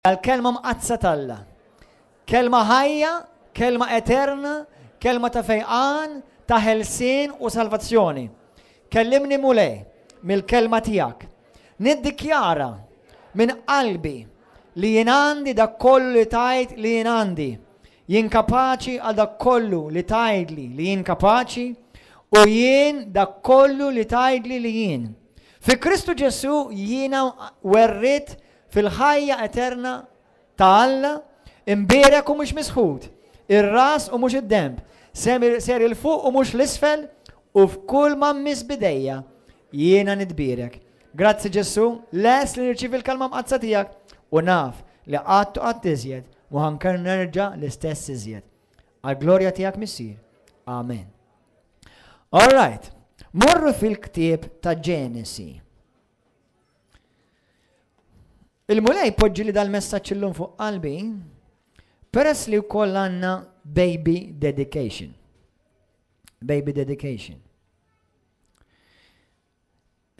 Għal-kelma mqazza talla. Kelma ħajja, kelma eterna, kelma ta' fejqan, ta' helsin u salvazzjoni. Kellimni mule mill-kelma tijak. Niddikjara minn qalbi li jinandi da kollu li tajt li jinandi. Jinkapaċi għal da kollu li tajdli li jinkapaċi u jien da kollu li tajdli li jien. Fi Kristu Ġesu jiena werrit fil-ħajja eterna ta' Alla imbirek u mhux misħud, ir-ras u mhux id-demb, ser il-fuq u mhux l-isfel u f'kull ma misbideja, jiena nidbirek. Grazzi Ġessu, les li nirċiv il-kalma mqazza tiegħek u naf li għattu għatt iżjed u ħankar nerġa l-istess iżjed. Għal-glorja tiegħek missir. Amen. All right. Morru fil-ktieb ta' Ġenesi. Il-mulej poġġi li dal-messaċ l-lum fuq qalbi, peress li wkoll għanna baby dedication. Baby dedication.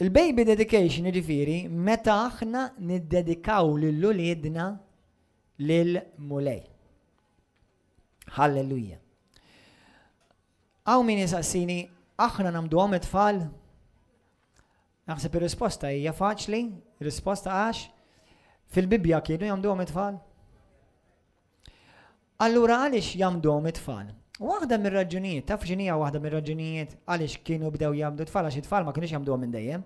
Il-baby dedication ġifiri meta aħna niddedikaw lill-ulidna l mulej Halleluja. Għaw min jisassini, aħna namdu għom tfal? Naħseb il-risposta hija faċli, risposta għax, Fil-Bibja kienu jamduhom it-tfal? Allura għaliex jamduhom it-tfal? Waħda mir raġunijiet taf ġinija waħda mir raġunijiet għaliex kienu bdew jamdu t-tfal għax it-tfal ma kienux jamduhom minn dejjem.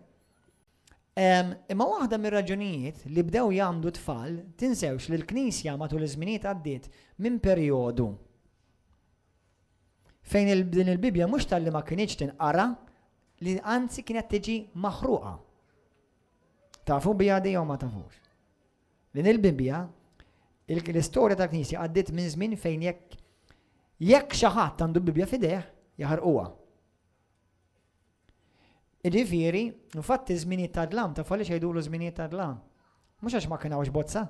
Imma waħda mir raġunijiet li bdew jamdu tfal tinsewx li l-Knisja matul iż-żminijiet għaddiet minn perjodu fejn din il-Bibja mhux tal-li ma kienieċ tinqara li anzi kienet tiġi maħruqa. Tafu bija dejjem ma tafux. Din il bimbija l-istorja ta' knisja għaddit minn żmien fejn jekk jekk xi ħadd għandu Bibbja fideh jaħarquha. Ġifieri, infatti żminijiet ta' dlam, ta' falli xejdulu żminijiet ta' dlam. Mhux għax ma kienawx bozza.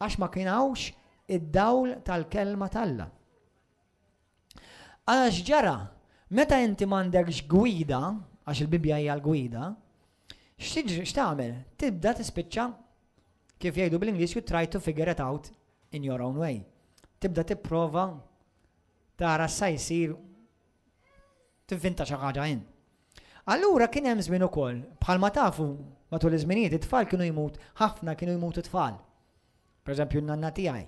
Għax ma kienawx id-dawl tal-kelma talla. Għax ġara, meta inti m'għandekx gwida, għax il bibja hija l-gwida, x'tiġri xtaħmel? Tibda t-spicċa kif jgħidu bl inglis you try to figure it out in your own way. Tibda tipprova tara sa jsir tivvinta xi ħaġa in. Allura kien hemm żmien ukoll bħalma tafu matul iż-żminijiet it-tfal kienu jmut, ħafna kienu jmutu tfal. Pereżempju n-nanna tiegħi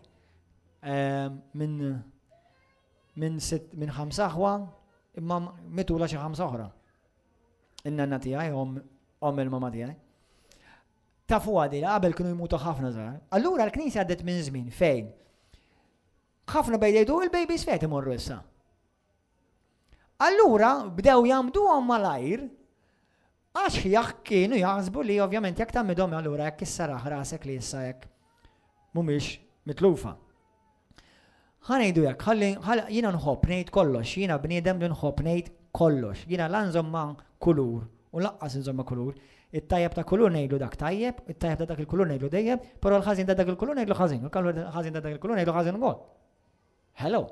ehm, minn minn sitt minn ħamsa imma mitula xi ħamsa oħra. In-nanna tiegħi ommel ma madijaj. Ta' fuqadi, qabel kienu jmutu ħafna zaħar. Allura l-knisja għaddet minn żmien fejn. ħafna bejdejdu oh, il-babies fejn imorru issa. Allura bdew jamdu għom malajr, għax jaħ kienu jaħsbu li ovvjament jek tammidhom allura jek issa raħrasek li issa jek mumiex mitlufa. ħanejdu jek, jina nħob nejt kollox, jina bnidem li nħob nejt kollox, jina lanżom ma' kulur u laqqas nżomma kulur. it tajab ta' kulur nejlu dak tajab, il-tajab ta' dak il-kulur nejlu dejjem, però l-ħazin ta' dak il-kulur nejlu ħazin, u l-ħazin ta' dak il-kulur nejlu ħazin ukoll. Hello.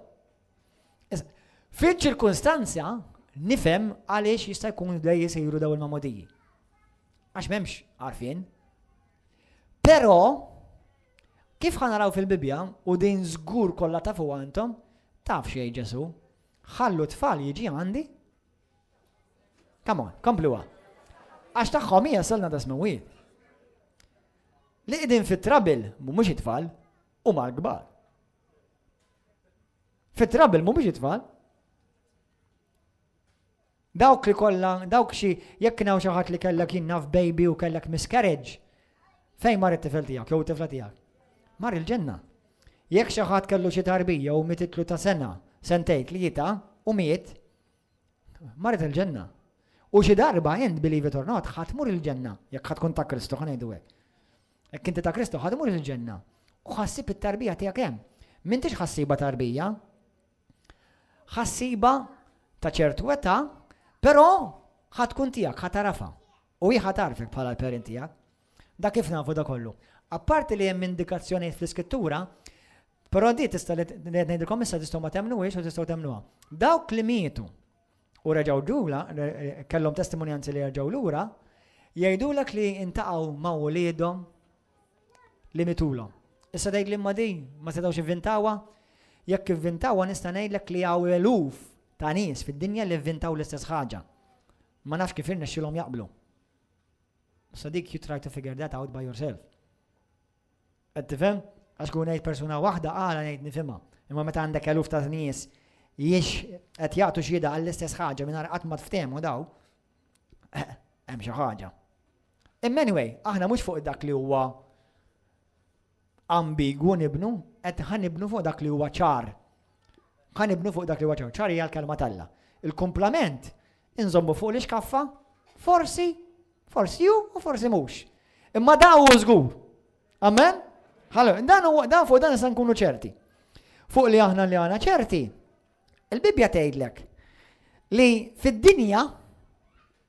Fil-ċirkunstanzja nifhem għaliex jista' jkun se jiru daw il-mamodiji. Għax m'hemmx għarfien. Però kif ħanaraw fil-Bibja u din żgur kollha tafu għantom, taf xejn Ġesu, ħallu tfal jiġi għandi Come on, kompluwa. Għax taħħom hija salna ta' smawi. Li qegħdin fit-trabil mhumiex it-tfal huma mal kbar. Fit-trabil mhumiex it-tfal. Dawk li kollha, dawk xi jekk naw xi ħadd li kellek jinnaf baby u kellek miscarriage. Fejn mar it-tifel tiegħek jew tifla tiegħek? Mar il-ġenna. Jekk xi ħadd kellu xi tarbija u mititlu ta' sena, li jita u miet, mar il-ġenna. U xi darba jend, believe it or not, ħatmur il-ġenna, jekk ħatkun ta' Kristu ħanejdu hekk. Jekk inti ta' Kristu ħatmur il-ġenna. U ħassib it-tarbija tiegħek hemm. M'intix ħassiba tarbija. Ħassiba ta' ċertu età, però ħatkun tiegħek ħatarafa. U hi ħatarfek bħala l perin tiegħek. Da kif nafu da kollu. Apparti li hemm indikazzjonijiet fl-iskrittura, però di tista' li ngħidilkom issa tistgħu ma temnuhiex u tistgħu temnuha. Dawk li mietu u reġaw ġula, e, kellhom testimonjanzi li reġaw lura, jgħidulek li intaqaw ma' wliedhom li mitulom. Issa dajk li ma di ma setgħux jekk ivvintawa nista' ngħidlek li hawn eluf ta' nies fid-dinja li vvintaw l-istess ħaġa. Ma nafx kif irnexxilhom jaqblu. Issa dik you try to figure that out by yourself. Qed tifem Għax kun ngħid persuna waħda qala ngħid nifhimha. Imma meta għandek eluf ta' nies jiex qed jagħtu xhieda għall-istess ħaġa mingħajr qatt ma ftehmu daw, hemm xi ħaġa. Imma anyway, aħna mhux fuq dak li huwa ambigu nibnu, qed ħanibnu fuq dak li huwa ċar. Ħanibnu fuq dak li huwa ċar. ċar hija l-kelma talla. Il-komplament inżommu fuq li xkaffa, forsi, forsi ju u forsi mhux. Imma da u żgur. Amen? Ħallu, dan fuq dan se nkunu ċerti. Fuq li aħna li għana ċerti, Il-Bibja tgħidlek li fid-dinja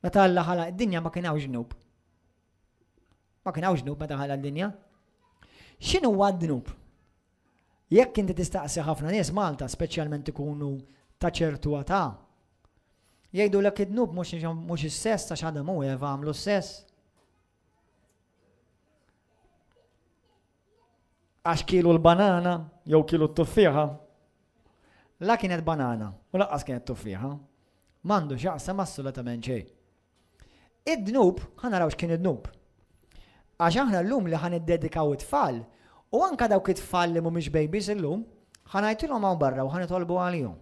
meta Alla ħala d dinja ma kien hawnx ġnub. Ma kien hawnx ġnub meta ħala d-dinja. X'inhu huwa d-dnub? Jekk inti tistaqsi ħafna nies Malta speċjalment ikunu ta' ċertu għata. Jgħidu l id-dnub mhux is-sess ta' x'għadhom hu Eva għamlu s-sess. Għax kilu l-banana jew kilu t tuffiħa La kienet banana, u laqqas kienet tuffiħa. Mandu xaqsa massula ta' menċej. Id-dnub, rawx kien id-dnub. Għax aħna l-lum li ħan id-dedikaw it-tfal, u anka dawk it-tfal li mumiex babies l-lum, ħanajtilhom hawn barra u ħanitolbu għalihom.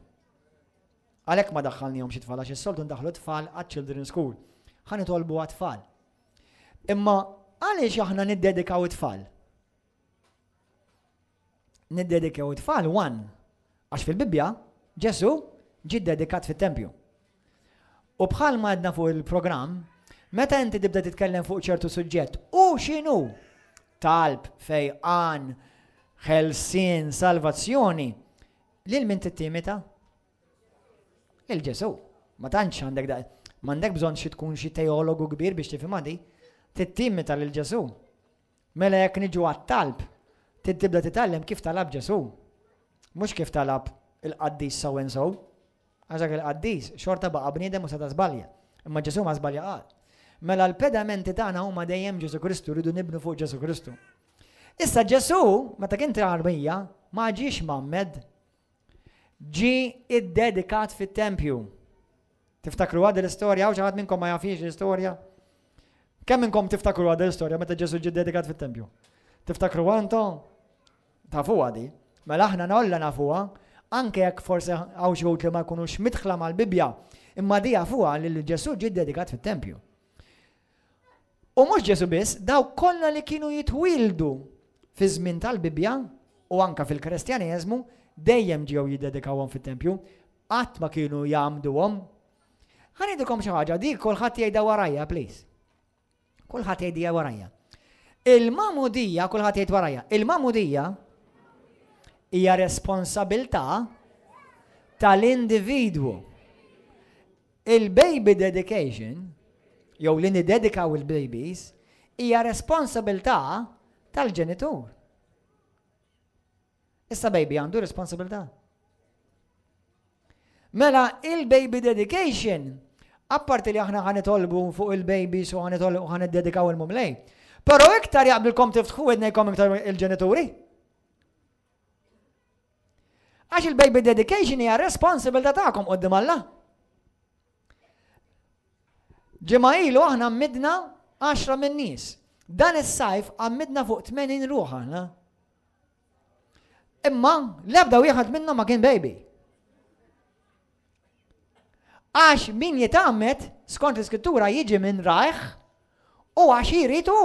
Għalhekk ma daħħalni xi xitfall, għax il soltu ndaħlu tfal għad children school. Ħanitolbu għat-tfal. Imma għaliex aħna niddedikaw it-tfal? Niddedikaw it-tfal one Għax fil-Bibja, Ġesu ġi dedikat fit-tempju. U bħal ma għedna fuq il-programm, meta inti tibda titkellem fuq ċertu suġġett, u xinu talb, fejqan, ħelsin, salvazzjoni, lil min tittimita? Il-ġesu. Ma tantx għandek da, m'għandek bżonn xi tkun xi teologu kbir biex t-timita l ġesu. Mela jekk niġu għat-talb, tibda titgħallem kif talab ġesu mux kif talab il-qaddis saw and so, għazak il-qaddis, xorta baqa bnidem u ta' zbalja, imma ġesu ma zbalja għal. Mela l-pedamenti tagħna huma dejjem Ġesu Kristu, rridu nibnu fuq Ġesu Kristu. Issa Ġesu, meta kien trarbija, ma ġiex mammed, ġi id-dedikat fit-tempju. Tiftakru għad l-istorja, u ċaħat minnkom ma jafiex l-istorja. Kemm minnkom tiftakru għad l-istorja meta Ġesu ġi dedikat fit-tempju? Tiftakru għanto? Tafu għadi. Mela aħna nolla nafuha, anke jekk forse għawx li ma jkunux mitħla mal-Bibja, imma dija fuha li ġesu ġi dedikat fit-tempju. U mhux Ġesu biss, daw kollha li kienu jitwildu fi żmien tal-Bibja u anka fil-Kristjaneżmu dejjem ġew jiddedikawhom fit-tempju, qatt ma kienu jagħmduhom. Ħanidukom xi ħaġa, dik kulħadd jgħidha warajja, please. Kulħadd jgħidha warajja. Il-mamudija kulħadd jgħid warajja. Il-mamudija il mamudija hija responsabilità tal-individwu. Il-baby dedication, jew li nidedikaw il-babies, hija responsabilità tal-ġenitur. Issa baby għandu responsabilità. Mela il-baby dedication, apparti li aħna ħanitolbu fuq il-babies u ħanitolbu dedikaw il-mumlej. Pero iktar jaqbilkom tiftħu id-nejkom iktar il-ġenituri. il ġenituri Għax il-baby dedication hija responsible ta' tagħkom qoddim Alla. Ġimgħa ilu aħna għammidna 10 minn nies. Dan is-sajf għammidna fuq 80 ruħ Imma lebda u wieħed minna ma kien baby. Għax min jitammet, skont l skrittura jiġi minn rajħ u għax jiritu.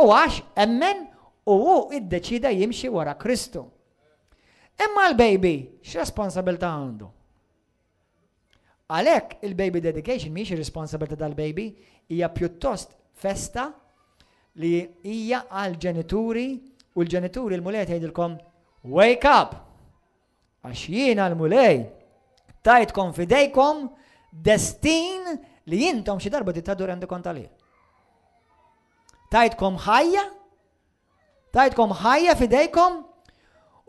U għax emmen u id iddeċida jimxi wara Kristu. Imma l-baby, x-responsabilta għandu? Għalek il-baby dedication miex responsabilta tal-baby, hija pjuttost festa li hija għal-ġenituri u l-ġenituri l-mulej tgħidilkom wake up! Għax jiena l-mulej tajtkom fidejkom destin li jintom xi darba tittadu rendu kont għalih. Tajtkom ħajja, tajtkom ħajja fidejkom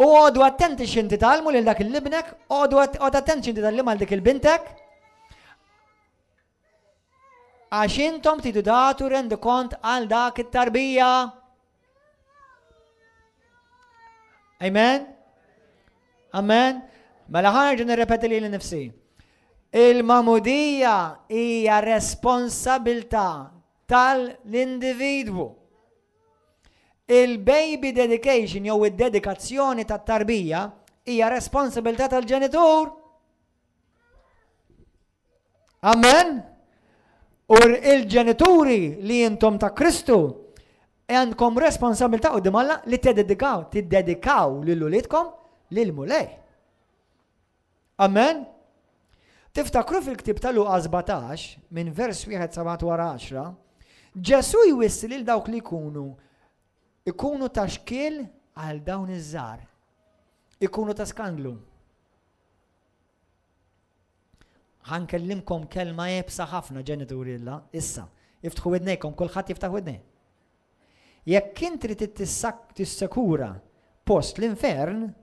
U għodu attenti xinti talmu lil dak il-libnek, għodu attenti xinti tal li għal dik il-bintek. Għax intom tidu datu rendu kont għal dak it-tarbija. Amen? Amen? Mela ħarġu nirrepeti li l-nifsi. Il-mamudija hija responsabilta tal-individwu il-baby dedication jew id-dedikazzjoni tat tarbija hija responsabilità tal-ġenitur. Amen? U il-ġenituri li jintom ta' Kristu għandkom responsabilità u dimalla li t-dedikaw, t-dedikaw l-lulitkom l-mulej. Amen? Tiftakru fil-ktib tal-luqa 17 minn vers 1 wara 10, Ġesu jwissil il dawk li kunu ikunu ta' xkil għal dawn iż-żar. Ikunu ta' skandlu. kellimkom kelma jebsa ħafna illa issa, iftħu jiftħu kulħadd nej Jek Jekk t tissekura post l-infern,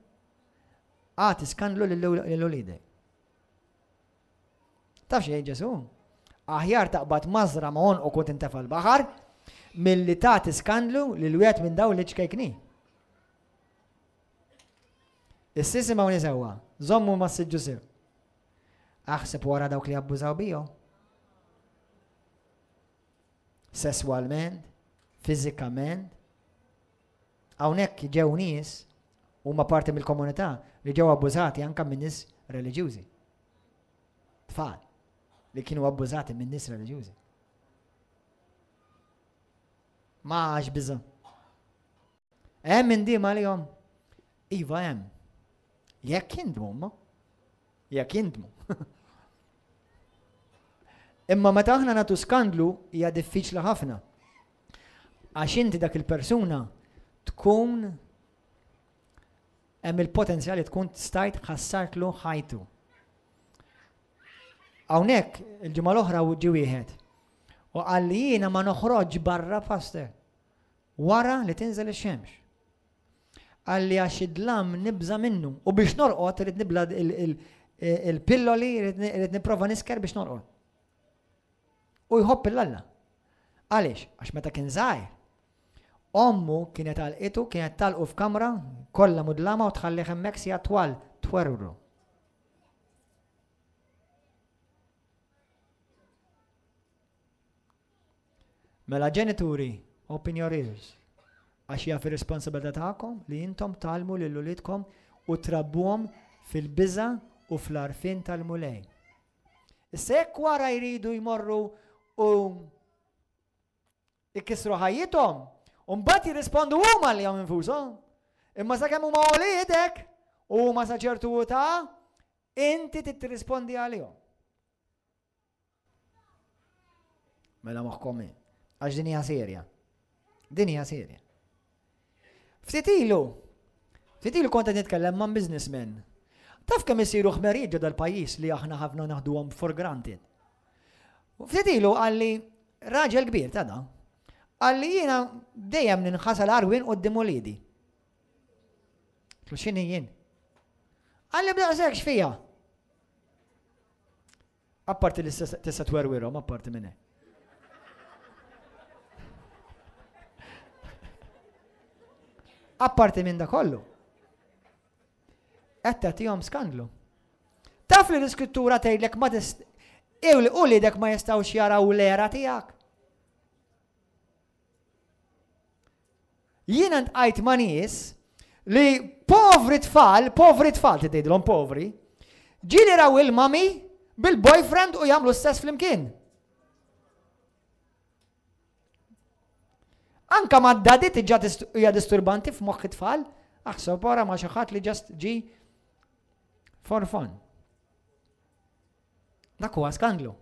għati skandlu l-ulidej. Tafxie ġesu? Aħjar taqbad mażra ma' u kont intefa l-baħar, mill-li tagħti skandlu lil wieħed minn dawn li ċkajkni. Is-sisi ma' sewwa, żommu ma' s-sġu Aħseb wara dawk li abbużaw bijo. Sessualment, fizikament, hawnhekk ġew nies huma parti mill-komunità li ġew abbużati anke minn nies reliġjużi. Tfal li kienu abbużati minn nies reliġjużi. Maħġ biza. Hemm minn dima li Iva hemm. Jekk jindmu, ma? Jekk jindmu. Imma meta aħna natu skandlu hija diffiċli ħafna. Għax inti dak il-persuna tkun hemm il-potenzjali tkun stajt ħassartlu ħajtu. Hawnhekk il-ġimgħa l-oħra ġi wieħed U għalli jina ma noħroġ barra faster. Wara li tinżel il xemx Għalli għax id-dlam nibza minnu. U biex norqot rrit nibla il-pilloli irid niprofa nisker biex norqot. U jħobb il lalla Għalix, għax meta kien zaħi. Ommu kienet għal-itu, kienet talqu f'kamra, kollha mudlama u tħalli xemmek si twal twerru. Mela ġenituri, open your ears. Għax jaf ir-responsabilità tagħkom li jintom talmu l ulidkom u trabbuhom fil biza u fl-arfin tal-mulej. Sekk wara jridu jmorru u ikisru ħajjithom, Umbat mbagħad u ma li jom infushom. Imma sakemm huma għolidek u ma sa ċertu u ta' inti titirrispondi għalihom. Mela maħkomi għax din hija serja. Din hija serja. Ftit ilu, ftit ilu nitkellem ma' businessmen. Taf kemm jisiru ħmerijiet dal pajis pajjiż li aħna ħafna naħduhom for granted. Ftit ilu għalli raġel kbir ta' da. Għalli jiena dejjem ninħasal arwin qoddim ulidi. X'inhi jien? Għalli bda sekx xfija. Apparti li tista' twerwirhom, apparti minn hekk. apparti minn da kollu. Qed tagħtihom skandlu. Taf li l-iskrittura tgħidlek ma tist ew li dek ma jistgħux jaraw l-era tiegħek. Jiena ntqajt ma' nies li povri tfal, povri tfal tgħidilhom povri, ġili raw il-mami bil-boyfriend u jagħmlu stess flimkien. Anka mad-dadi tiġa ija disturbanti f'moħħ it-tfal, aħseb bora ma xi ħadd li ġast ġi for fun. Dak huwa skandlu.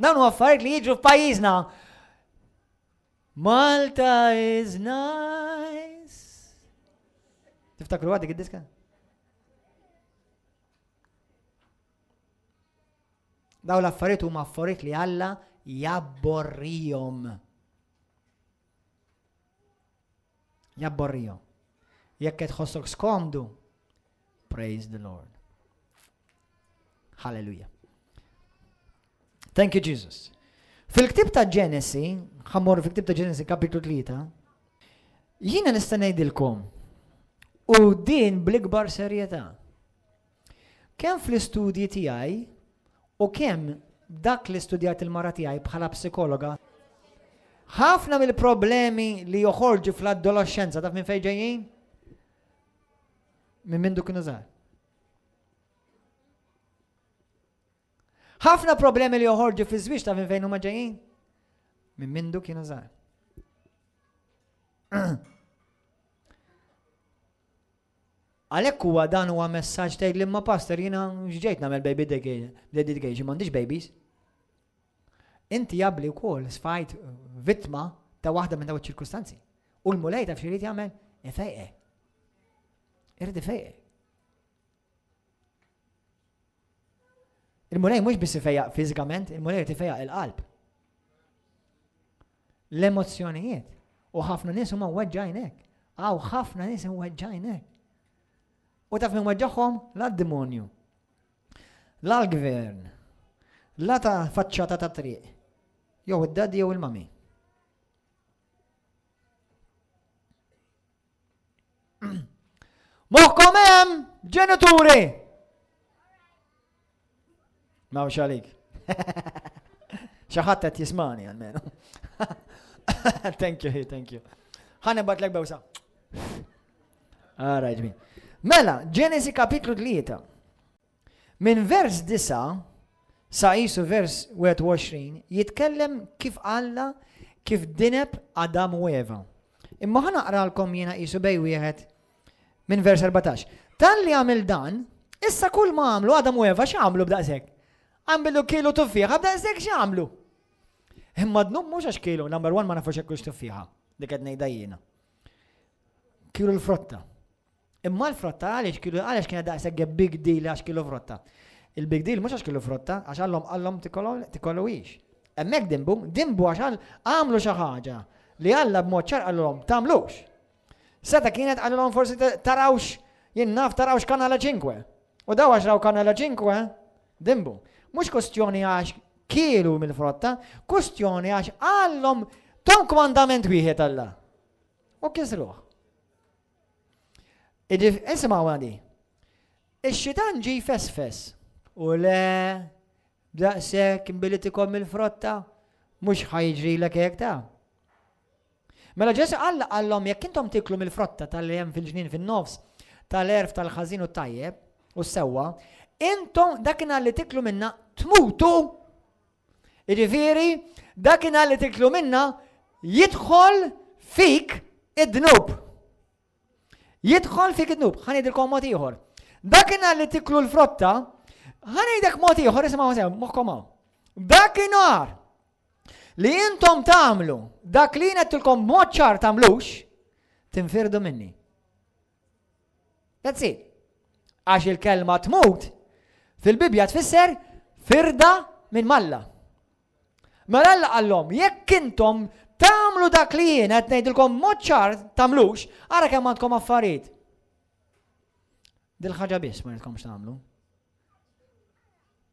Dan huwa affarijiet li jiġru f'pajjiżna. Malta is nice. Tiftakru għadik id-diska? Daw l-affarijiet huma affarijiet li Alla jabborrijhom. jabborriju. Jekk qed ħossok skomdu, praise the Lord. Hallelujah. Thank you, Jesus. Fil-ktib ta' Genesi, ħammur fil-ktib ta' Genesi, kapitlu 3, jina nista' ngħidilkom u din bl-ikbar serjetà. Kemm fl-istudji tiegħi u kemm dak li studjat il-mara tiegħi bħala psikologa ħafna mill-problemi li joħorġu fl-adolescenza taf minn fejġejjin? Minn minn dukun ħafna problemi li joħorġu fi żwiex taf minn fejn huma ġejjin? Minn mindu kienu zaħ. Għalek huwa dan huwa messaġġ tgħid li ma pastor jiena x'ġejt nagħmel baby dedication, dedication m'għandix babies. Inti jabli wkoll sfajt vittma ta' waħda minn daw ċirkustanzi U l-mulej ta' xirrit jagħmel ifejqe. Irrid ifejqe. Il-mulej mhux biss ifejjaq fiżikament, il-mulej tifejjaq il-qalb. l emozjonijiet U ħafna nies huma weġġajnek. Għaw ħafna nies weġġajnek. U taf minn weġġaħħom l-demonju. L-gvern. La ta' faċċata ta' triq. Jew id-daddi jew il-mami. Moħkom hemm ġenituri! Mawx għalik. Xaħat qed jismani għalmenu. Thank you, thank you. Ħan bat lek bewsa. Alright, min. Mela, Ġenesi kapitlu 3. Min vers 9 sa jisu vers 21 jitkellem kif Alla kif dineb Adam u Eva. Imma ħa għalkom jiena qisu bej wieħed minn vers 14. Tan li għamil dan, issa kull ma għamlu għadam u Eva x'għamlu b'daqshekk. Għamlu kilu tuffiħa, b'daqshekk x'għamlu. Imma d mhux għax kilu, number one ma nafux hekk tuffiħa, li qed ngħidha jiena. Kilu l-frotta. Imma l-frotta għaliex kilu, għaliex kien daqshekk big deal għax kilu frotta. Il-big deal mhux għax kilu frotta, għax għallhom għallhom wiex. Hemmhekk dimbu, dimbu għax għamlu xi ħaġa li Alla b'mod ċar għallom, tamlux. Seta kienet għallom forsi tarawx jien naf tarawx kanala ċinkwe. U daw għax raw kanala ċinkwe, dimbu. Mhux kwestjoni għax kielu mill-frotta, kwestjoni għax għallom ton komandament wieħed Alla. U kisruħ. Iġif, isma għadi. Ix-xitan ġi fesfes. U le, daqsek, t kom mill frotta mux ħajġri l-ek ta' Mela ġesu għalla għallom jekk intom tiklu mill-frotta tal-jem fil-ġnin fin-nofs tal-erf tal ħazinu u tajjeb u sewwa, intom dakin li tiklu minna tmutu. Iġifiri, dakin li tiklu minna jidħol fik id-dnub. Jitħol fik id-dnub. Ħanidilkom mod motiħor. Dakin li tiklu l-frotta, ħanidek mod ieħor isma' sew, moħkom Dakinhar li intom tagħmlu dak li jnettilkom mod ċar tagħmlux, tinfirdu minni. That's it. Għax il-kelma tmut fil-Bibja tfisser firda minn Malla. Malla għallom, jekk intom tamlu dak li jien qed ngħidilkom mod ċar tamlux, ara kemm għandkom affarijiet. Dil ħaġa biss ma nitkomx tagħmlu.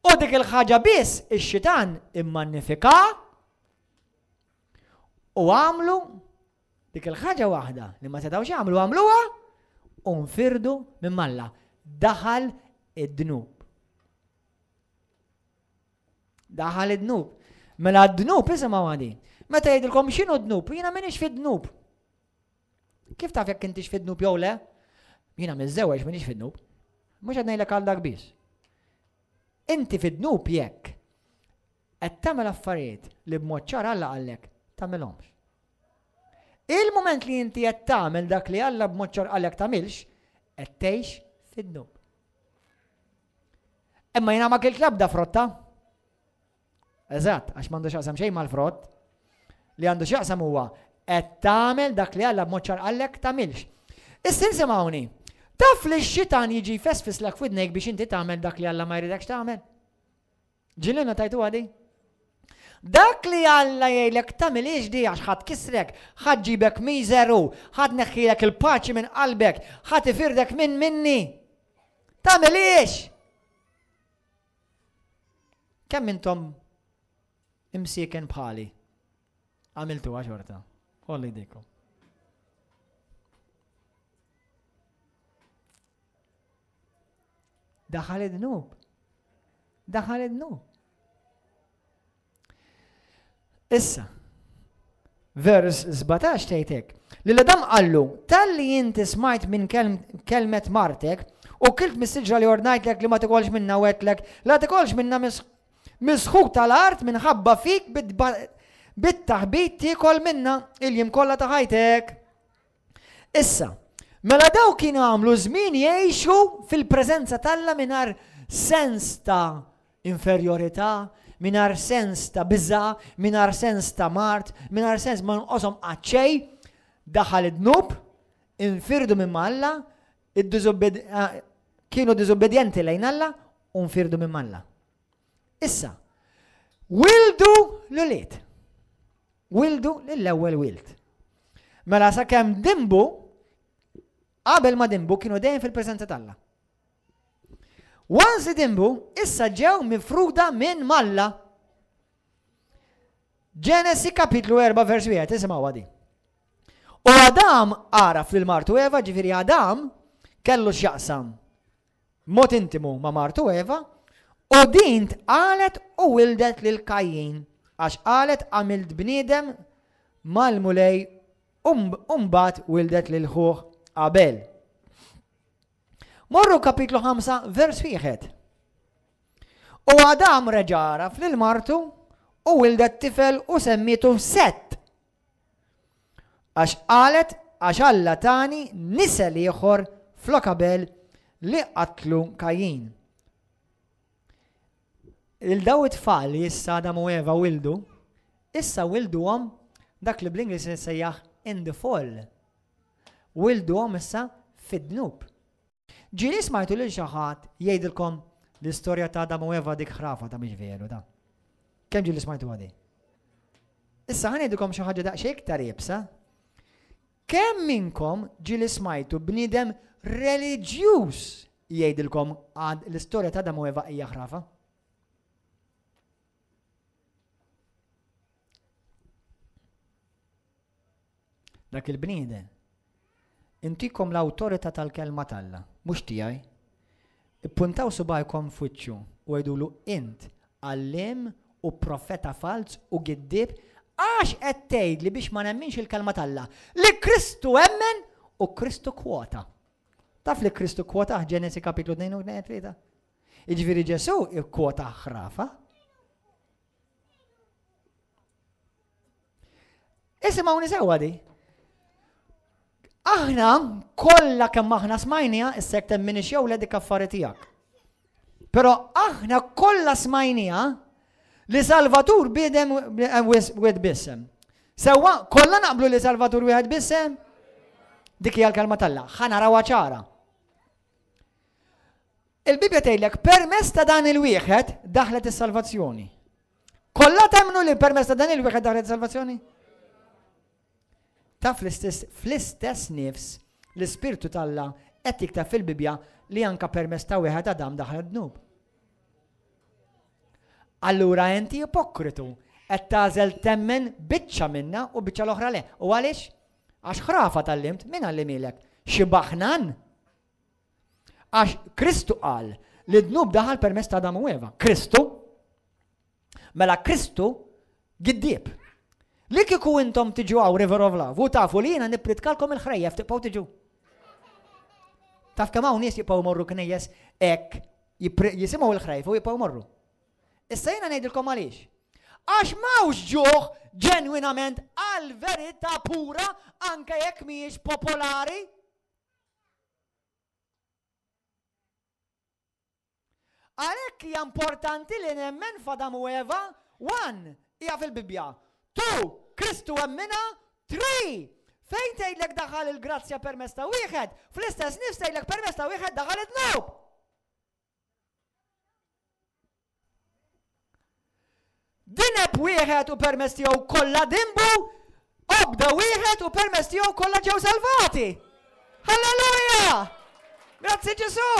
U dik il-ħaġa biss ix-xitan immanifika u għamlu dik il-ħaġa waħda li ma setawx għamlu għamluha u nfirdu minn malla. Daħal id-dnub. Daħal id-dnub. Mela d-dnub isimaw għadi. Meta jgħidilkom x'inhu d-dnub, jiena m'iniex fid-dnub. Kif taf jekk intix fid-dnub jew le? Jiena miż-żewġ m'iniex fid-dnub. Mhux qed ngħidlek għal dak Inti fid-dnub jekk qed tagħmel affarijiet li b'mod ċar Alla għallek tagħmelhomx. Il-moment li inti qed tagħmel dak li Alla b'moċċar għalek tagħmilx, qed tgħix fid-dub. Imma jina ma kilt da frotta. Eżatt, għax m'għandux xaqsam xejn mal-frott. Li għandu x'jaqsam huwa qed tagħmel dak li Alla b'moċċar għallek tamilx. Issin semawni, taf li x-xitan jiġi fesfis l-ak biex inti tagħmel dak li Alla ma jridekx tagħmel? Ġilina tajtu għadi? Dak li Alla jgħidlek ta' iġ di għax ħadd kisrek, ħad ġibek mizeru, ħad neħħilek il-paċi minn qalbek, ħad ifirdek minn minni. Tagħmel iġ! Kemm intom imsieken bħali? Għamiltu għaxorta. għolli dikom. Daħal id-nub. Daħal id-nub. Issa, vers 17 tejtek. L-ledam għallu, tal-li jinti smajt minn kelmet martek u kilt mis-sġra li lek li ma t-kolx minna lek, la t-kolx minna misħuk tal-art minħabba fik bit-taħbit kol minna il-jim kolla taħajtek. Issa, mela daw kienu għamlu żmien jgħixu fil-prezenza la minnar sens ta' inferiorita' minar sens ta' bizza, minar sens ta' mart, minar sens ma' nqosom għacċej, daħal id-nub, infirdu minn malla, eh, kienu dizobbedjenti lejn Alla, unfirdu minn Malla. Issa, wildu l-uliet. Wildu l-ewel wild. Mela sa' kem dimbu, qabel ma dimbu kienu dejjem fil-prezenza tal-Alla. Wan id issa ġew mifruda minn Malla. Ġenesi kapitlu 4 vers 1, isimaw għadi. U Adam għara fil-Martu Eva, ġifiri Adam kellu xjaqsam. Mot intimu ma Martu Eva, u dint għalet u wildet lil kajjin għax għalet għamilt bnidem mal-mulej um, umbat wildet lil ħuħ qabel. Morru kapitlu 5, vers 1. U għadam reġara fl-martu u wildet tifel u semmitu set. Għax qalet għax għalla tani nisel ieħor flokabel li għatlu kajin. Il-daw it-tfal jissa Adam u Eva wildu, issa wildu għom dak li bl-Inglis sejjaħ in the fall. Wildu għom issa fid-dnub. Ġiri smajtu li xaħat jgħidilkom l-istoria ta' Adam u Eva dik ħrafa ta' miex veru da. Kem ġiri smajtu għadi? Issa ħan jgħidilkom xaħġa da' xejk ta' ribsa. Kem minkom ġiri smajtu bnidem religjus jgħidilkom għad l-istoria ta' Adam u Eva hija ħrafa? Dak il-bnidem intikom l-autorita tal-kelma talla mux tijaj. Puntaw subajkom konfuċu u għedulu int għallim u profeta falz u għiddib għax għettejd li biex ma nemminx il-kalma talla li Kristu emmen u Kristu kwota. Taf li Kristu kwota Ġenesi kapitlu 2 u 3. Iġviri ġesu kwota ħrafa. Isimaw nisewa di. Aħna kollha kemm aħna smajnija issek temminix xew le dik tiegħek. Però aħna kollha smajnija li Salvatur bidem wieħed bissem. Sewwa kollha naqblu li Salvatur wieħed bissem? Dik hija l-kalma talla, rawa ċara. Il-Bibja tgħidlek permess ta' dan il-wieħed daħlet is-salvazzjoni. Kollha temnu li permess ta' dan il-wieħed daħlet is-salvazzjoni? ta' fl-istess nifs l-ispirtu talla qed ta' fil-bibja li anka permess ta' wieħed Adam daħra d-dnub. Allura enti ipokritu qed tażel temmen biċċa minna u biċċa l-oħra le. U għalix? Għax ħrafa tal-limt, min għallimilek? Xibaħnan? Għax Kristu qal li d-dnub daħal permess ta' Adam u Eva. Kristu? Mela Kristu giddieb. Li kiku intom tiġu għaw River of Love, u tafu li jina nipritkalkom il-ħrejja ftibqaw tiġu. Taf kamaw nis jipaw morru knejjes ek jisimaw il-ħrejf u jibqaw morru. Issa jina nejdilkom għalix. Għax mawx ġuħ ġenwinament għal verita pura anke jekk miex popolari. Għalek hija importanti li nemmen fadam u Eva, one hija fil-Bibja tu, Kristu għemmina, tri. Fejn tgħidlek daħal il-grazzja permess ta' wieħed, fl-istess nifs tejlek permess ta' wieħed daħal id tnub Dineb wieħed u permess tiegħu kolla dimbu, obda wieħed u permess tiegħu kolla ġew salvati. Halleluja! Grazzi Ġesu!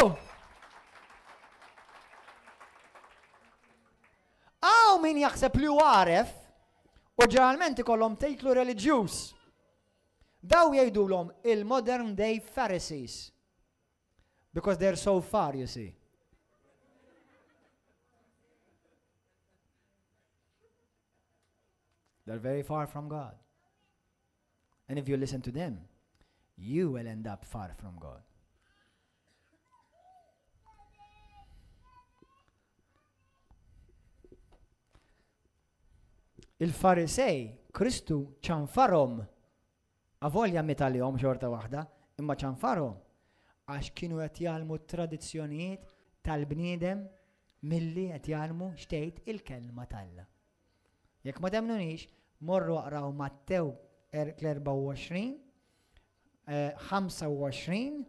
Għaw min jaħseb li għaref Or ġeneralment ikollhom tejtlu reliġjuż. Daw jgħidulhom il-modern day Pharisees because they're so far, you see. They're very far from God. And if you listen to them, you will end up far from God. il-farisej Kristu ċanfarom avolja mitalihom xorta waħda imma ċanfarom għax kienu qed jgħalmu tradizzjonijiet tal-bniedem milli qed jgħalmu xtejt il-kelma tal-la. Jekk ma temnunix, morru għaraw Mattew 24, 25,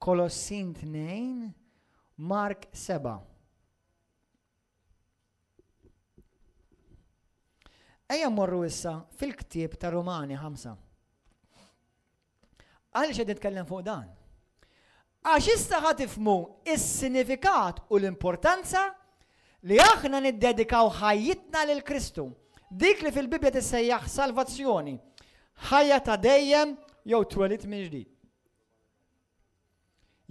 Kolossin 2, Mark 7. Ejja morru issa fil-ktieb ta' Romani 5. Għaliex qed nitkellem fuq dan? Għax issa ħad tifmu is-sinifikat u l-importanza li aħna niddedikaw ħajjitna lil Kristu. Dik li fil-Bibja tissejjaħ salvazzjoni, ħajja ta' dejjem jew twelit minn ġdid.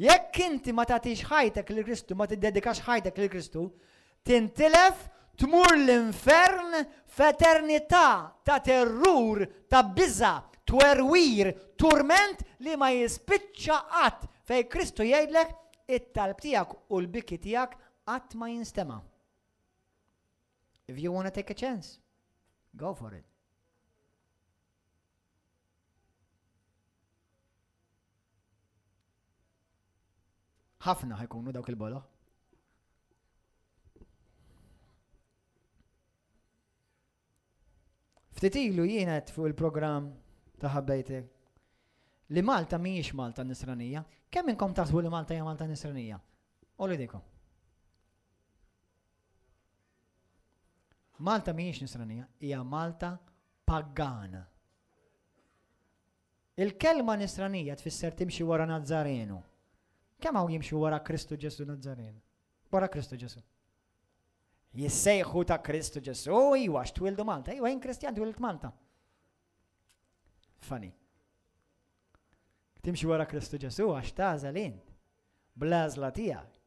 Jekk inti ma tagħtix ħajtek lil Kristu, ma tiddedikax ħajtek lil Kristu, tintilef tmur l-infern f'eternità ta' terrur, ta' biża, twerwir, turment li ma jispiċċa qatt fej Kristu jgħidlek it-talb tiegħek u l-biki tiegħek qatt ma jinstema. If you wanna take a chance, go for it. ħafna ħajkunu dawk il bolo Ftit ilu jienet fuq il-programm ta' ħabbejti li Malta mhijiex Malta nisranija. Kemm inkom taħsbu li Malta hija Malta nisranija? li dikom. Malta mhijiex nisranija, hija Malta pagana. Il-kelma nisranija tfisser timxi wara Nazzarenu. Kemm hawn jimxi wara Kristu Ġesu Nazzarenu? Wara Kristu Ġesu jissejħu ta' Kristu Ġesu, u jiwax twildu Malta, iwa jien Kristjan twild Malta. Fani. Timxi wara Kristu Ġesu għax ta' zalint, blażla tiegħek,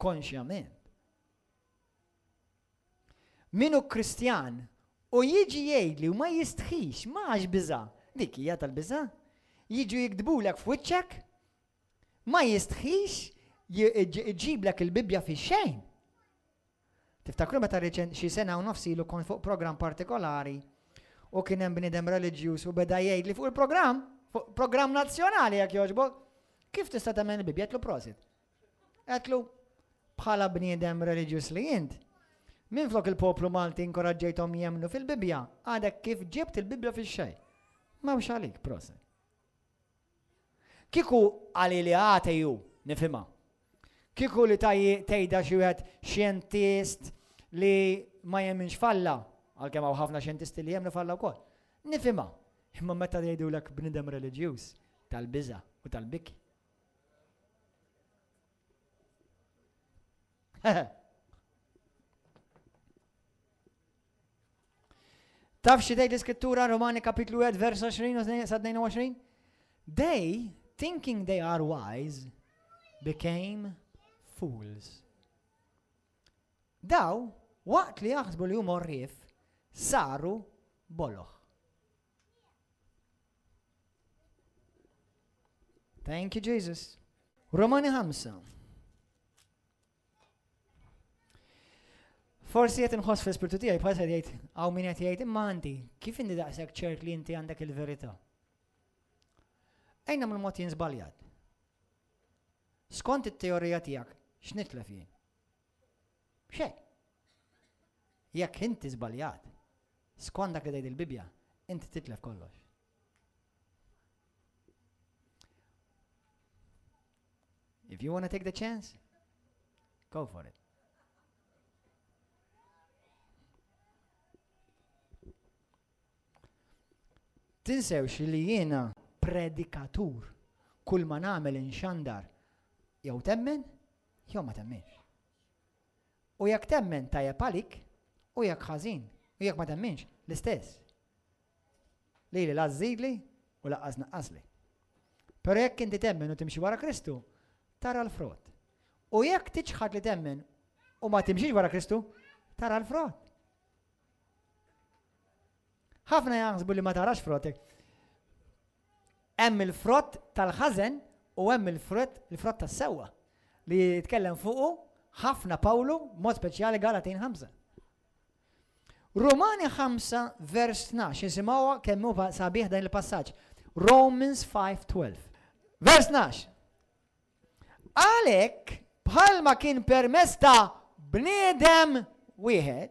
konxjament. Minu Kristjan u jiġi jgħidli u ma jistħix, ma għax biża, dik hija tal-biża, jiġu jikdbulek f'wiċċek, ma jistħix, ġiblek il-Bibja fi xejn. Tiftakru meta reċen xi sena u nofsilu kon fuq program partikolari u kien hemm bniedem reliġjuż u beda jgħid li fuq il-programm, fuq programm nazzjonali jekk jogħġbok, kif tista' tagħmel bib jgħidlu prosit. Għetlu bħala bniedem reliġjuż li jint. Min flok il-poplu Malti inkoraġġejthom jemnu fil-Bibja, għadek kif ġibt il-Bibja fix-xej. Mawx għalik, prosit. Kiku għalili għateju, nifima. Kiku li tajda xiewet xientist li ma jemminx falla, għal kema ħafna xientisti li jemmnu falla u kol. Nifima, imma meta jgħidu l-ek b'nidem religjus tal-biza u tal-biki. Taf xi dej l-iskrittura Romani kapitlu 1 vers 20 sa 22? They, thinking they are wise, became fools. Daw, waqt li jaħsbu li jumor rif, saru boloħ. Thank you, Jesus. Romani 5. Forsi jett nħos fil-spirtu tijaj, bħasa jgħid, għaw minn jgħid jgħid, imma kif indi daqsek ċert li inti għandek il-verita? Ejna mill mod jinsbaljat. Skont it-teorija tijak, x'nitlef jien? Xejn. Jekk inti żbaljat, skwanda dak li il-Bibja, inti titlef kollox. If you want to take the chance, go for it. Tinsewx li jiena predikatur kull ma nagħmel inxandar jew temmen jew ma temminx. U jekk temmen tajjeb għalik, u jekk ħażin, u jekk ma temminx, l-istess. Lili lażidli u laqqas naqqasli. Però jekk inti temmen u timxi wara Kristu, tara l-frott. U jekk tiċħad li temmen u ma timxiex wara Kristu, tara l-frott. ħafna jaħsbu li ma tarax frottek. Hemm il-frott tal-ħażen u hemm il-frott il-frott tas-sewwa li jitkellem fuqu ħafna Pawlu mod speċjali Galatin 5. Romani 5 vers 12, kemm kemmu sabiħ dan il-passaġġ. Romans 5:12. Vers 12. Għalek bħalma kien permess ta' bniedem wieħed,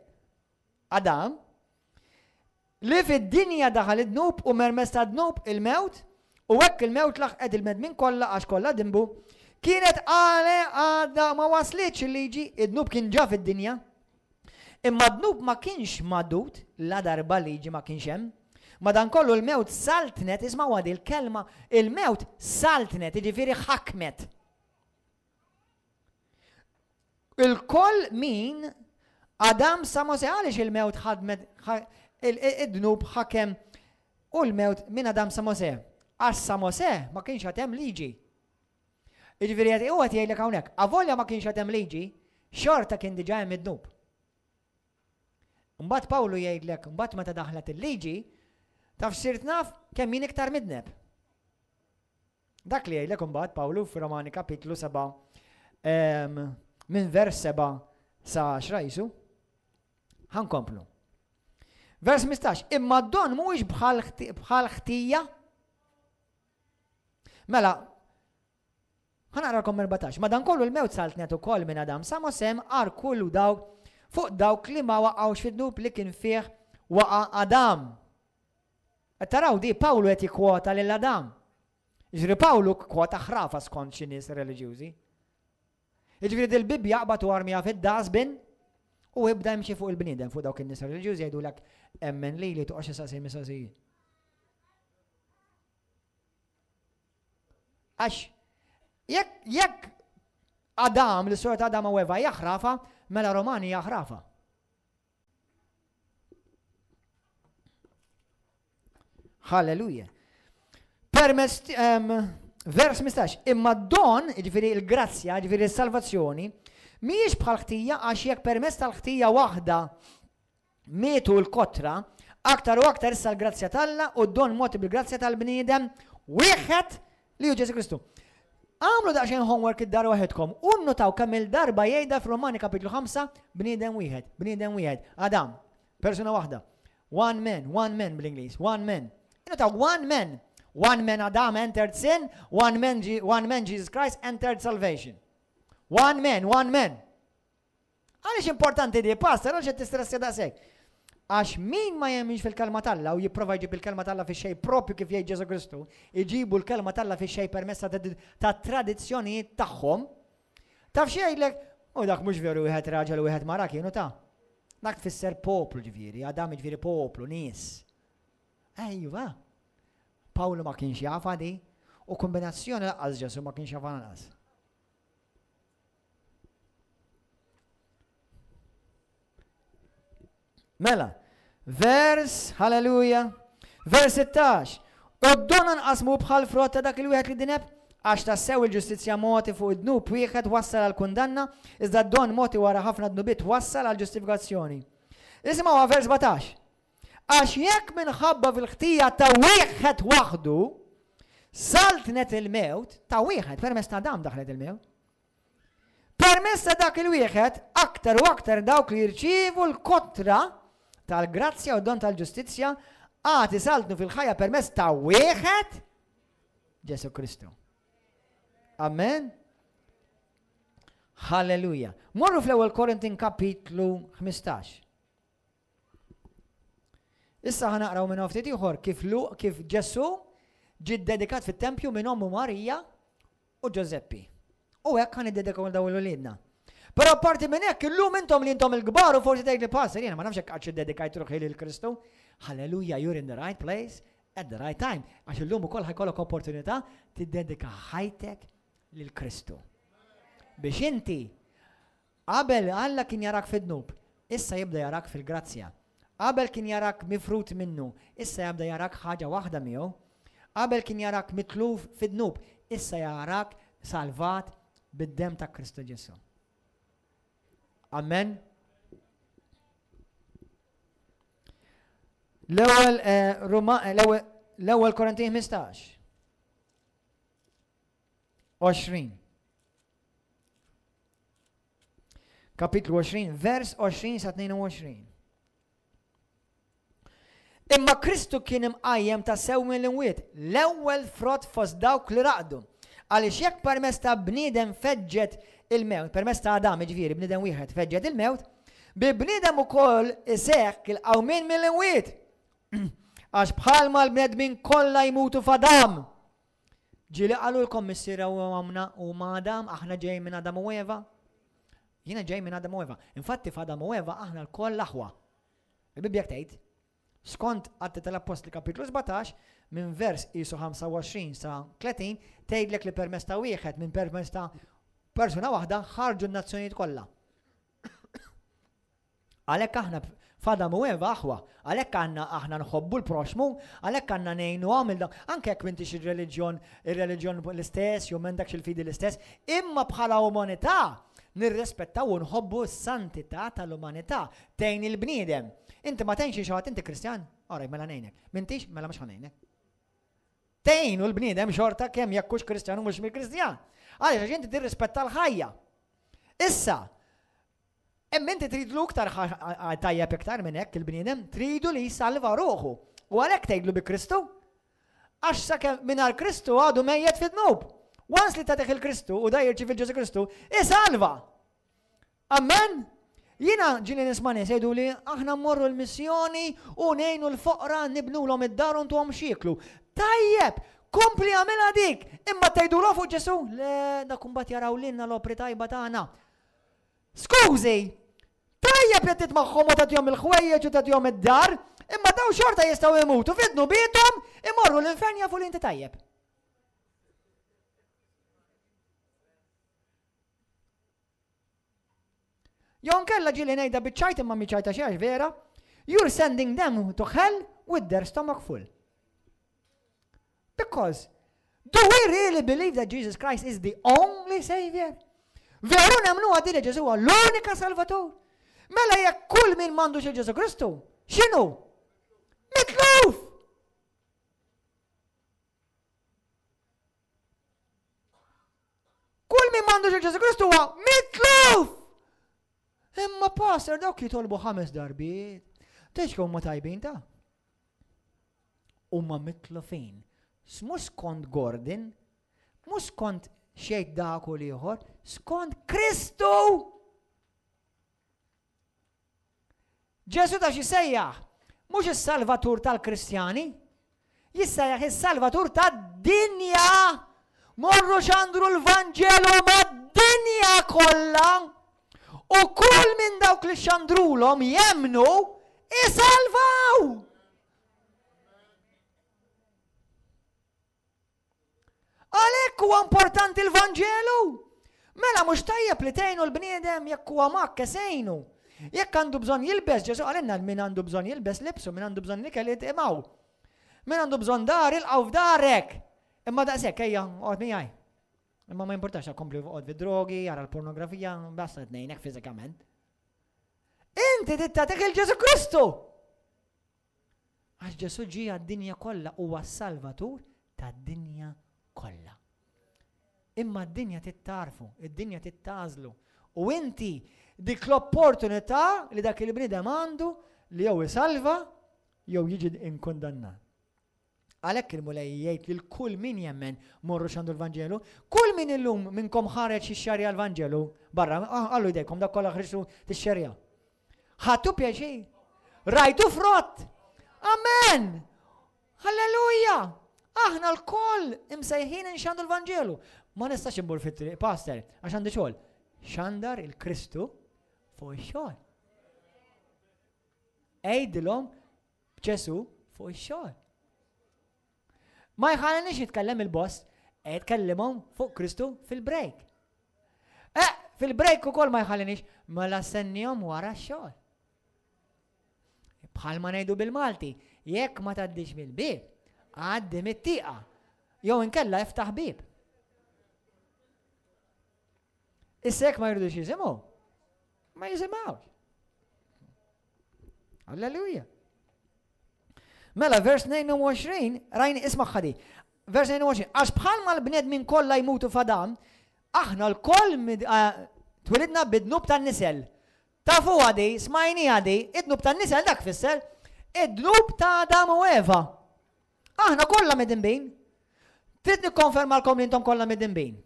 Adam, li fid-dinja daħal id-dnub u mermesta ta' dnub il-mewt, u hekk il-mewt laħqet il-medmin kollha għax kollha dimbu Kienet għale għada ma wasliċ il-liġi, id-nub kien ġa id dinja Imma d-nub ma kienx madut, la darba liġi ma kienx hemm. Madan kollu l-mewt saltnet, isma għad il-kelma, il-mewt saltnet, iġifiri ħakmet. Il-koll min Adam Samose għalix il-mewt ħadmet id-dnub ħakem u l-mewt minn Adam Samose. Għax Samose ma kienx għatem liġi. Iġviri għati, u għati għajlek għawnek, għavolja ma kienx għatem liġi, xorta kien diġa għem id-dub. Mbat Pawlu jgħidlek, mbat ma ta' daħlet il-liġi, taf sirt naf kemm min iktar midneb. Dak li jgħidlek mbat Pawlu f'Romani kapitlu 7, minn vers 7 sa' xrajsu, komplu. Vers 15, imma d-don mux bħal ħtija. Mela, ħanarakom 14. Madan kollu l-mewt saltnet u koll minn Adam Samosem għar kullu dawk fuq dawk li ma waqgħux li kien fih waqa Adam. Taraw di Pawlu qed kwota lil Adam. Ġri Pawlu kwota ħrafa skont xi nies reliġjużi. Ġifieri dil-Bibja u armija fid-dasbin u ibda jimxie fuq il-bniedem fuq dawk in-nies reliġjużi jgħidulek emmen li li tuqqa isaqsi mistoqsijiet. Għax Jekk jekk Adam, li sorta Adam u Eva jaħrafa, mela Romani jaħrafa. Halleluja. Permess, um, vers mistax, imma don, ġifiri il-grazzja, ġifiri il-salvazzjoni, miex bħal ħtija għax jekk permess tal-ħtija waħda metu l-kotra, aktar u aktar issa l-grazzja talla u don moti bil-grazzja tal-bniedem wieħed li ju Ġesu Kristu. Għamlu daċen homework id-dar waħedkom. Unnotaw kemm il-darba jgħida f'Romani kapitlu 5 b'nidem wieħed, b'nidem wieħed. Adam, Persona wahda. One man, one man bl-Inglis, one man. taw, one man. One man Adam entered sin, one man, one man Jesus Christ entered salvation. One man, one man. Għalix importanti di, pastor, għalix t da sekk. Għax min ma jemminx fil kelma talla u jiprofa jġib il kelma talla fi xej propju kif jgħid Ġesu Kristu, iġibu l kelma talla fi xej permessa ta' tradizzjonijiet tagħhom, taf xejlek, u dak mhux veru jħed raġel u wieħed mara kienu ta' dak fisser poplu ġviri, għadam ġviri poplu, nis. Ejwa, Pawlu ma kienx jafa di, u kombinazzjoni laqqas Ġesu ma kienx jafa Mela, vers, halleluja, vers 16. Oddona nqasmu bħal frotta dak il-wieħed li dineb għax tassew il-ġustizja moti fuq id-dnub wieħed wassal għal kundanna iżda d-don moti wara ħafna d-nubit wassal għal ġustifikazzjoni. Isimaw vers 17. Għax jekk minħabba fil-ħtija ta' wieħed waħdu saltnet il-mewt ta' wieħed permess ta' dam daħlet il-mewt. Permess ta' dak il-wieħed aktar u aktar dawk li jirċivu l-kotra tal-grazzja u don tal ġustizja għati saltnu fil-ħajja permess ta' wieħed Ġesu Kristu. Amen. Halleluja. Morru fl-ewwel Korintin kapitlu 15. Issa ħanaqraw minn ftit ieħor kif lu kif Ġesu ġi dedikat fit-tempju minn ommu Marija u Giuseppi. U hekk ħan iddedikaw dawn l-ulidna. Pero parti minn hekk illum intom li intom il-kbar u forsi tgħid li passer jiena ma nafx hekk għadx dedikajt ruħi lil Kristu. Halleluja, you're in the right place at the right time. Għax illum ukoll ħajkollok opportunità tiddedika ħajtek lil Kristu. Biex inti qabel Alla kien jarak fid dnub issa jibda jarak fil-grazzja. Qabel kien jarak mifrut minnu, issa jibda jarak ħaġa waħda miegħu. Qabel oh. kien jarak mitluf fid dnub issa jarak salvat bid-dem ta' Kristu Ġesu. Amen. L-ewwel eh, eh, l-ewwel Korintin 15. 20. Kapitlu 20, vers 20 sa 22. Imma Kristu kien imqajjem ta' sew mill-inwiet, l-ewwel frott fost dawk li raqdu. Għaliex jekk permezz ta' bniedem feġġet il-mewt, permess ta' Adam ġifiri b'nidem wieħed feġġed il-mewt, bi b'nidem ukoll iseħħ il għawmin mill inwit Għax bħalma l-bnedmin kollha jmutu f'Adam. Ġili għallu l-kommissira u għamna u ma' Adam, aħna ġej minn Adam u Eva. Jiena ġej minn Adam u Eva. Infatti f'Adam u Eva aħna l-koll aħwa. Il-Bibja tgħid, skont għatti tal-Apostli kapitlu 17, minn vers isu 25 sa 30, tgħidlek li permess ta' wieħed minn permesta ta' persuna waħda ħarġu n-nazzjonijiet kollha. Għalhekk aħna fada mu eva aħwa, għalhekk għandna aħna nħobbu l-proxmu, għalhekk għandna ngħinu għamil da, anke jekk m'intix ir-reliġjon, ir-reliġjon l-istess, jew m'għandekx il-fidi l-istess, imma bħala umanità nirrespettaw u nħobbu s-santità tal-umanità tejn il-bniedem. Inti ma tgħinx xi inti Kristjan? Oraj, mela ngħinek. M'intix mela mhux ħanejnek. Tejn u l-bniedem xorta kemm jekkux Kristjan u mhux mill-Kristjan għaliex għax inti tirrispetta l-ħajja. Issa, emmen inti tridlu iktar tajjeb iktar minn hekk il bnienem tridu li jsalva ruħu. U għalhekk tgħidlu bi Kristu? Għax sa mingħajr Kristu għadu mejjed fid-nub. Once li tateħ il-Kristu u dajr ċivil ġesu Kristu, isalva. Amen? Jina ġili nismani sejdu li aħna morru l-missjoni u nejnu l-foqra nibnu l-om id-dar un tuħom xiklu. Tajjeb, Kompli għamela dik, imma tajdu lo fuq ġesu, le, da kumbat jaraw l-inna l-opri tajba taħna. Skużi, tajja pjattit maħħom u tatjom il-ħwejjeġ u tatjom id-dar, imma daw xorta jistaw imutu, fidnu bietom, imorru l-infern jafu l-inti tajjeb. Jon kella ġili nejda bitċajt imma miċajta xiex vera, you're sending them to hell with their stomach full. Because do we really believe that Jesus Christ is the only Savior? Veru nemnu għaddi li Ġesu l-unika Salvatur. Mela jekk kull min mandu xil Ġesu Kristu, xinu? Mitluf! Kull min mandu xil Ġesu Kristu huwa mitluf! Imma pastor dawk jitolbu ħames darbiet. Teċkom ma tajbin ta' umma mitlufin smu skont Gordon, mu skont xejt daku liħor, skont Kristu! Ġesu ta' sejja: mux il-salvatur tal-kristjani, jissajja il-salvatur tad-dinja! Morru xandru l-Vangelo mad-dinja kolla! U kull minn dawk li l-om jemnu, isalvaw! Għalhekk huwa importanti l vangelu Mela mhux tajjeb li tgħinu l-bniedem jekk huwa makke sejnu. Jekk għandu bżonn jilbes, ġesu għalinna min għandu bżonn jilbes libsu, min għandu bżonn nikel jitimaw. Min għandu bżonn dar il-qaw f'darek. Imma daqshekk ejja għod għaj. Imma ma importax għakompli għod vid-drogi, għara l-pornografija, basta t-nejnek fizikament. Inti tittatek il-ġesu Kristu! Għax ġesu ġi għad-dinja kollha huwa salvatur tad-dinja kolla. Imma d-dinja tittarfu, id-dinja tittażlu. U inti dik l-opportunità li dak il-bnidem għandu li jew isalva jew jiġi inkondannat. Għalhekk il-mulej jgħid lil kull min jemmen morru xandu l vangelu kull min illum minnkom ħareġ ix-xarja l vangelu barra, ah, għallu jdejkom dak kollha ħriġtu tix-xarja. Ħattu pjaċi, rajtu frott. Amen! Halleluja! Aħna l-koll imsejħin nxandu l-Vangelu. Ma nistax imbur fit pastor, għax għandi xogħol. Xandar il-Kristu fuq ix-xogħol. Ejdilhom b'Ġesu fuq ix Ma jħallanix jitkellem il-boss, jitkellimhom fuq Kristu fil-break. Eh, fil-break ukoll ma jħallanix, mela sennihom wara x-xogħol. Bħal ma nejdu bil-Malti, jekk ma taddix mill-bib, għaddim it tiqa jew inkella iftaħ bib. Issek ma jridux jisimgħu. Ma jizimaw. Alleluja. Mela vers 29, rajni isma' ħadi. Vers 29, għax bħal ma l minn kollha jmutu fadam, aħna l-koll twilidna bidnub tan-nisel. Tafu għadi, smajni għadi, id nub tan-nisel dak fisser, id-dnub ta' Adam u Eva. Aħna kollha medin bejn. Trid nikkonfermalkom li intom kollha medin bejn.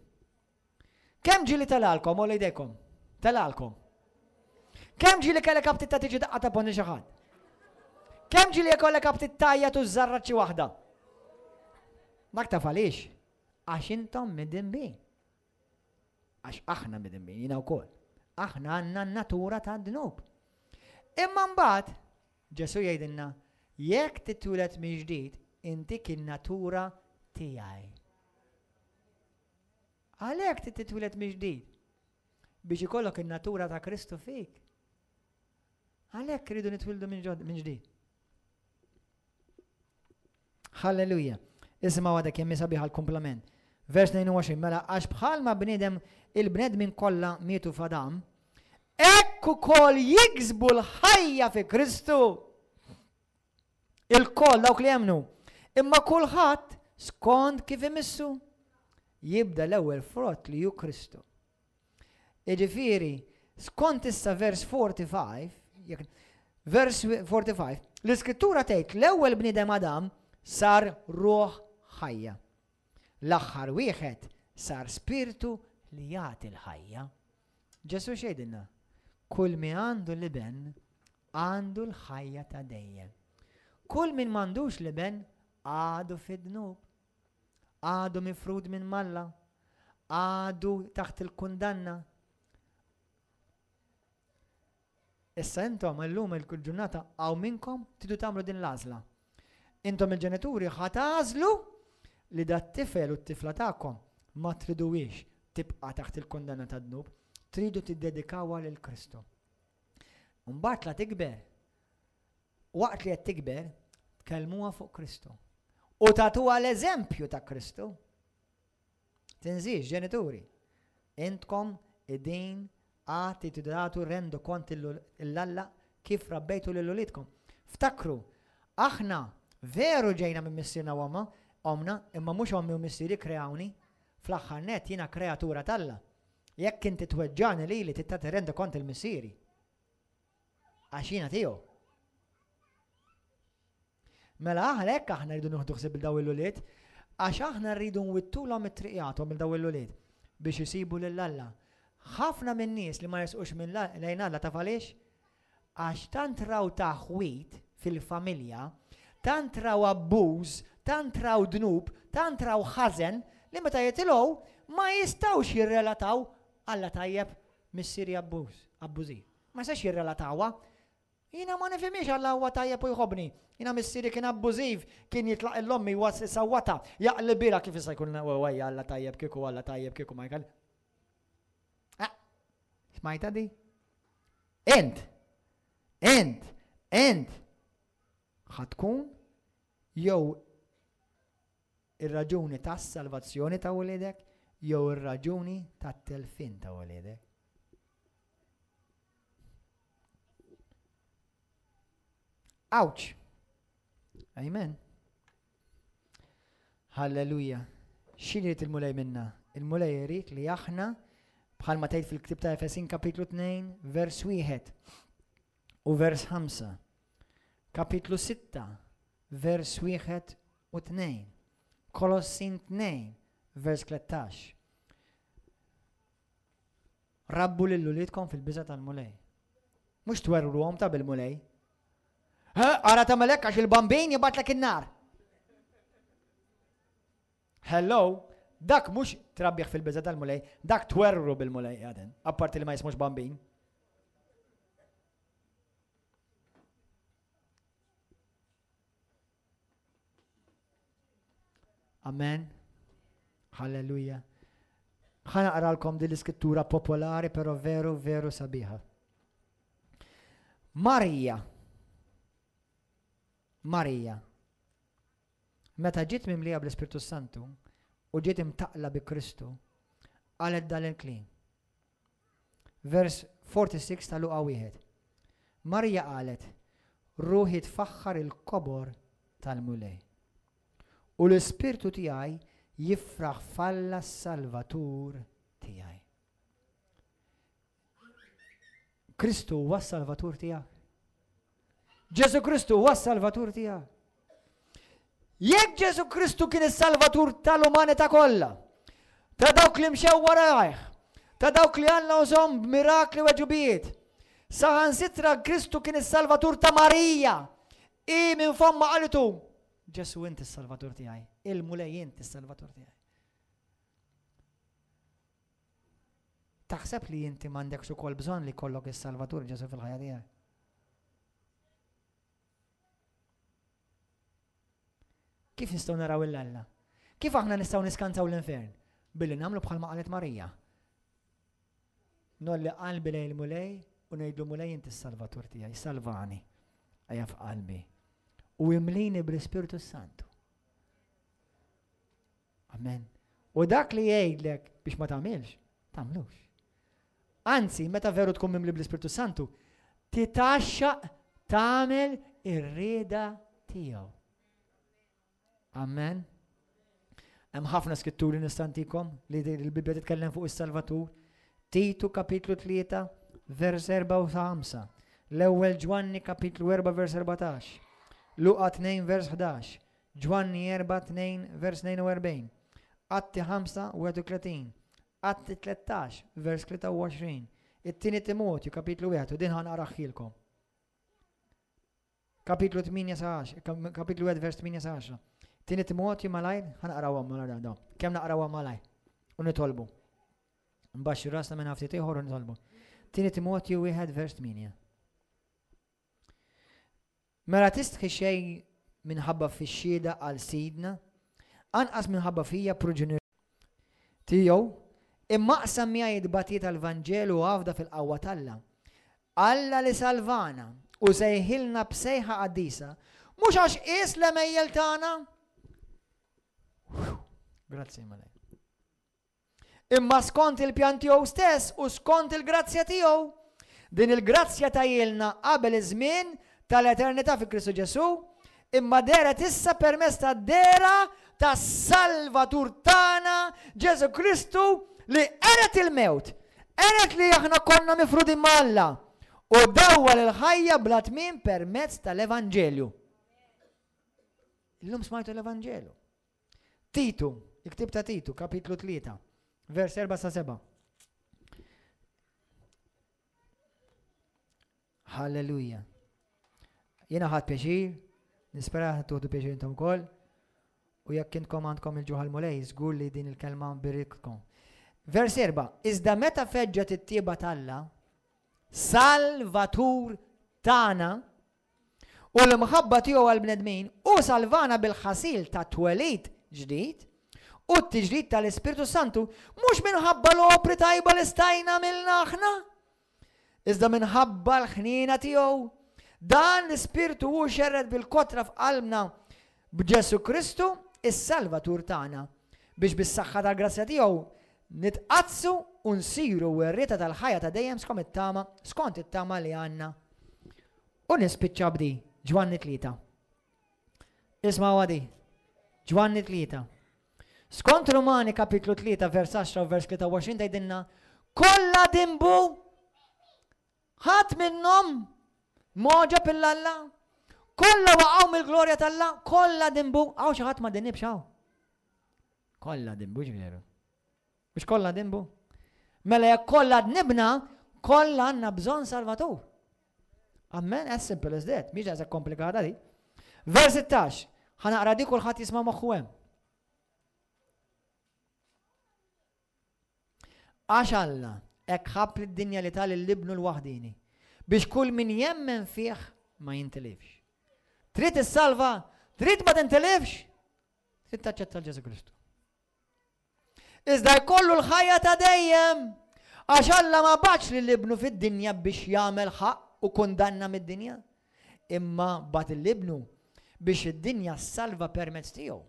Kemm ġili talalkom u lejdejkom? Talalkom. Kemm ġili kellek kaptit ta' tiġi daqqa ta' bonni xi Kemm ġili jkollek kaptit tajja tużarra ċi waħda? Dak ta' falix? Għax intom medin bejn. Għax aħna medin bejn, jina wkoll. Aħna għandna natura ta' dnub. Imma mbagħad Ġesu jgħidilna jekk tittulet minn dik in-natura tiegħi. Għalhekk trid titwilet miġdid biex ikollok in-natura ta' Kristu fik. Għalhekk iridu nitwildu minn ġdid. Halleluja. Isma' għadha kemm sabiħa għal-komplement. Vers 22 mela għax bħalma bniedem il-bnedmin kollha mietu fadam, ekku kol jiksbu l-ħajja fi Kristu. il kol dawk li jemnu Imma kulħadd skont kif imissu jibda l-ewwel frott li ju Kristu. Iġifieri, skont issa vers 45, jek, vers 45, l-iskrittura tgħid l-ewwel bniedem Adam sar ruħ ħajja. L-aħħar wieħed sar spiritu li jagħti l-ħajja. Ġesu xejdinna, kull mi għandu l ben għandu l-ħajja ta' dejjem. Kull min m'għandux liben għadu fid-dnub, għadu mifrud minn malla, għadu taħt il-kundanna. Issa intom illum il-ġurnata għaw minnkom tidu tamlu din l Intom il-ġenituri ħatażlu li da t-tifel u t-tifla tagħkom ma triduwix tibqa taħt il-kundanna ta' dnub, tridu tiddedikawa lil Kristu. Mbagħad la tikber. Waqt li qed tikber, tkellmuha fuq Kristu u tatu għal eżempju ta' Kristu. Tinżiġ, ġenituri, intkom id-din għati t-datu rendu konti l-alla kif rabbejtu l-lulitkom. Ftakru, aħna veru ġejna minn missirna u għamma, imma mux għommi u missiri kreawni, fl-axħar net jina kreatura talla. Jekk inti tweġġani li li t-tati rendu konti il-missiri. Għaxina tiju. Mela aħna hekk aħna rridu nieħdu ħsieb il-daw il-luliet, għax aħna rridu nwittulhom it-triqjathom il-daw il-luliet biex isibu lil alla ħafna minn nies li ma jesqux minn lejn alla ta' għaliex għax tant raw taħwit fil-familja, tant raw abbuż, tant raw dnub, tant raw ħażen li meta jitilgħu ma jistgħux jirrelataw alla tajjeb missieri abbuż, abbużi. Ma jistax jirrelatawha Jina ma nifimiex għalla għata tajjeb u jħobni. Jina missiri kien abbużiv, kien jitlaq l għas huwa sawata. Jaqli bira kif jista' jkun għajja għalla tajjeb kiku għalla tajjeb ma jkall. Ah, smajta di? Ent, ent, ent, ħatkun jew ir-raġuni tas-salvazzjoni ta' wledek jew ir-raġuni tat-telfin ta' l-edek. Ouch! Amen. Halleluja. Xin jrid il-mulej minna? Il-mulej jrid li aħna bħalma tgħid fil-ktib ta' Efesin kapitlu 2 vers 1 u vers 5. Kapitlu 6 vers 1 u 2. Kolossin 2 vers 13. Rabbu l-lulitkom fil-biża tal-mulej. Mux twerru ta' bil-mulej. Ara tamelek għax il-bambin jibatlek il-nar. Hello, dak mux trabbieħ fil-biza tal-mulej, dak twerru bil-mulej għaden, apparti li ma jismux bambin. Amen. Halleluja. ħana għaralkom din l-iskrittura popolari, pero veru, veru sabiħa. Marija, Marija. Meta ġiet mimlija bl-Ispirtu Santu u ġiet imtaqla bi Kristu, għalet dal il Vers 46 tal-luqa wieħed. Marija qalet, ruħi tfaxħar il-kobor tal-mulej. U l-ispirtu tiegħi jifraħ falla salvatur tiegħi. Kristu huwa salvatur tiegħek. Ġesu Kristu huwa s-salvatur tiegħek. Jekk Ġesu Kristu kien is-salvatur tal-umanità kollha, ta' dawk li mxew warajh, ta' dawk li għandna użhom mirakli weġubiet. Saħan sitra Kristu kien is-salvatur ta' Marija. I minn fomma qalitu, Ġesu inti s-salvatur tiegħi, il-mulej inti s-salvatur tiegħi. Taħseb li inti m'għandekx ukoll bżonn li kollok is-salvatur Ġesu fil-ħajja tiegħek. Kif nistgħu naraw il lalla Kif aħna nistgħu niskanzaw l-infern? Billi nagħmlu bħalma qalet Marija. Nolli qalbi lejn mulej u ngħidlu mulej inti s-salvatur tijaj, salvani għajaf f'qalbi. U jimlini bl spiritu Santu. Amen. U dak li jgħidlek biex ma tagħmilx, tagħmlux. Anzi, meta veru tkun mimli bl-Ispiritu Santu, titaxxa tagħmel ir-rieda tiegħu. Amen. Hemm ħafna skitturi nistantikom li l bibja titkellem fuq is-Salvatur. Titu kapitlu 3 vers 4 u 5. L-ewwel Ġwanni kapitlu 4 vers 14. Luqa 2 vers 11. Ġwanni 4 2 vers 42. Atti 5 u 30. Atti 13 vers 23. It-tieni Timotju kapitlu 1 din ħan araħħilkom. Kapitlu 8 kapitlu 1 vers 8 Tini Timotju malajn, ħanaqrawa malajn daw. Kem naqrawa malajn? Unitolbu. Mbaxxu rasna minn ħaftit ieħor unitolbu. Tini u wieħed vers minja. Mela tistħi xej minħabba fix-xhieda għal sidna, anqas minħabba fija proġunir tiegħu imma qsam miegħi dbati tal-Vanġelu għafda fil-qawwa talla. Alla li salvana u sejħilna bsejħa qaddisa, mhux għax isla mejjel tagħna Grazzi malaj. Imma skont il-pjan tiegħu stess u skont il-grazzja tiegħu. Din il-grazzja jilna qabel iż-żmien tal-eternità fi Kristu Ġesu, imma dera issa permess ta' dera ta' salvatur tagħna Ġesu Kristu li eret il-mewt, eret li aħna konna mifrudi malla u dawwa l ħajja bla tmien permezz tal-Evanġelju. Illum smajtu l-Evanġelju. Titu Il-ktib ta' Titu, kapitlu 3, vers 4 sa' 7. Halleluja. Jena ħad pieċir, nispera tuħdu pieċir intom kol, u jekk kien komandkom il-ġuħal mulej, zgur li din il-kelma birikkom. Vers 4. Iżda meta feġġet it-tieba talla, salvatur tana, u l-mħabba tiegħu għal-bnedmin, u salvana bil-ħasil ta' twelit ġdid, U t-tiġrid tal-Ispirtu Santu mhux minħabba l-opri tajba li stajna milna aħna, iżda minħabba l-ħnina tiegħu. Dan l-Ispirtu u xerred bil-kotra f'qalmna b'Ġesu Kristu is-Salvatur tagħna biex bis-saħħa tal-grazzja tiegħu nitqazzu u nsiru r-rieta tal-ħajja ta' dejjem skont it-tama, skont it-tama li għandna. U nispiċċa bdi, ġwanni tlieta. Isma' għadi, ġwanni tlieta. Skont Romani kapitlu 3 vers 10 u vers 23 dajdinna kolla dimbu ħat minnom moġa pill-alla kolla waqaw mill-glorja tal kollha kolla dimbu għaw xaħat ma dinib xaw kolla dimbu ġveru biex kolla dimbu mela jek kolla dnibna kolla għanna bżon salvatur Amen, as simple as that, miex għazak komplikata di. Vers 16, ħanaqra di kullħat jisma maħuem. Għax Alla, ek ħab d dinja li tal libnu l-wahdini. Biex kull min jemmen fih ma jintilifx. Trid is-salva, trid ma tintilifx, trid taċċetta l-Ġesu Kristu. Iżda jkollu l-ħajja ta' dejjem. Għax Alla ma baċ li libnu fid-dinja biex jagħmel ħaq u kundanna mid-dinja. Imma bat il-libnu biex id-dinja salva permezz tiegħu.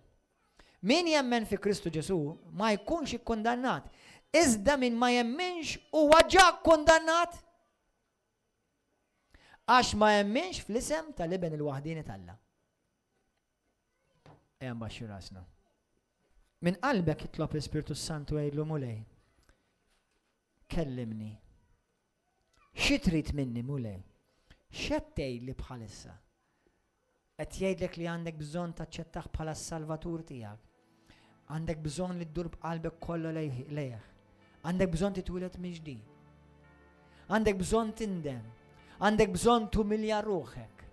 Min jemmen fi Kristu Ġesu ma jkunx ikkundannat, Iżda min ma jemminx u ġa kondannat. Għax ma jemminx fl-isem tal-iben il-wahdini tal Ejan baxxu rasna. Min qalbek jitlob l-Spiritu Santu għajlu mulej. Kellimni. Xitrit minni mulej. Xettej li bħalissa. Et jgħidlek li għandek bżon taċċettaħ bħala s-salvatur tijak għandek bżon li d durb b'qalbek kollu lejh. Għandek bżon titwilet miġdi. Għandek bżon tindem. Għandek bżon tumilja ruħek.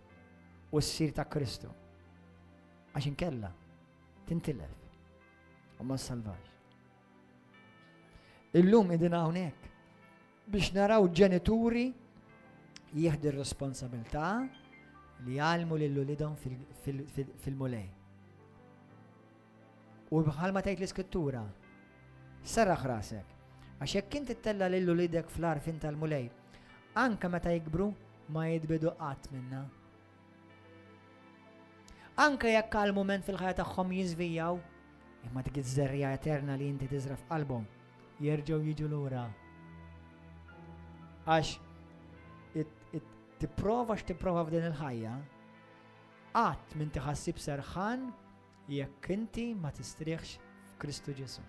U s-sir ta' Kristu. Għaxin kella, tintilef. U ma salvax. Illum idina hawnhekk biex naraw ġenituri jieħdu r-responsabilità li jgħalmu lil ulidhom fil-mulej. U bħalma tgħid l-iskrittura, serraħ rasek, Għax jekk inti tella lillu lidek fl fin tal-mulej, anka meta jikbru ma jitbidu qatt minna. Anka jekk għal moment fil-ħajja tagħhom jiżvijaw, imma dik iż-żerja eterna li inti tiżra f'qalbhom jerġgħu jiġu lura. Għax tipprova x'tipprova f'din il-ħajja, qatt minn tiħassib serħan jekk inti ma tistrieħx f'Kristu Ġesu.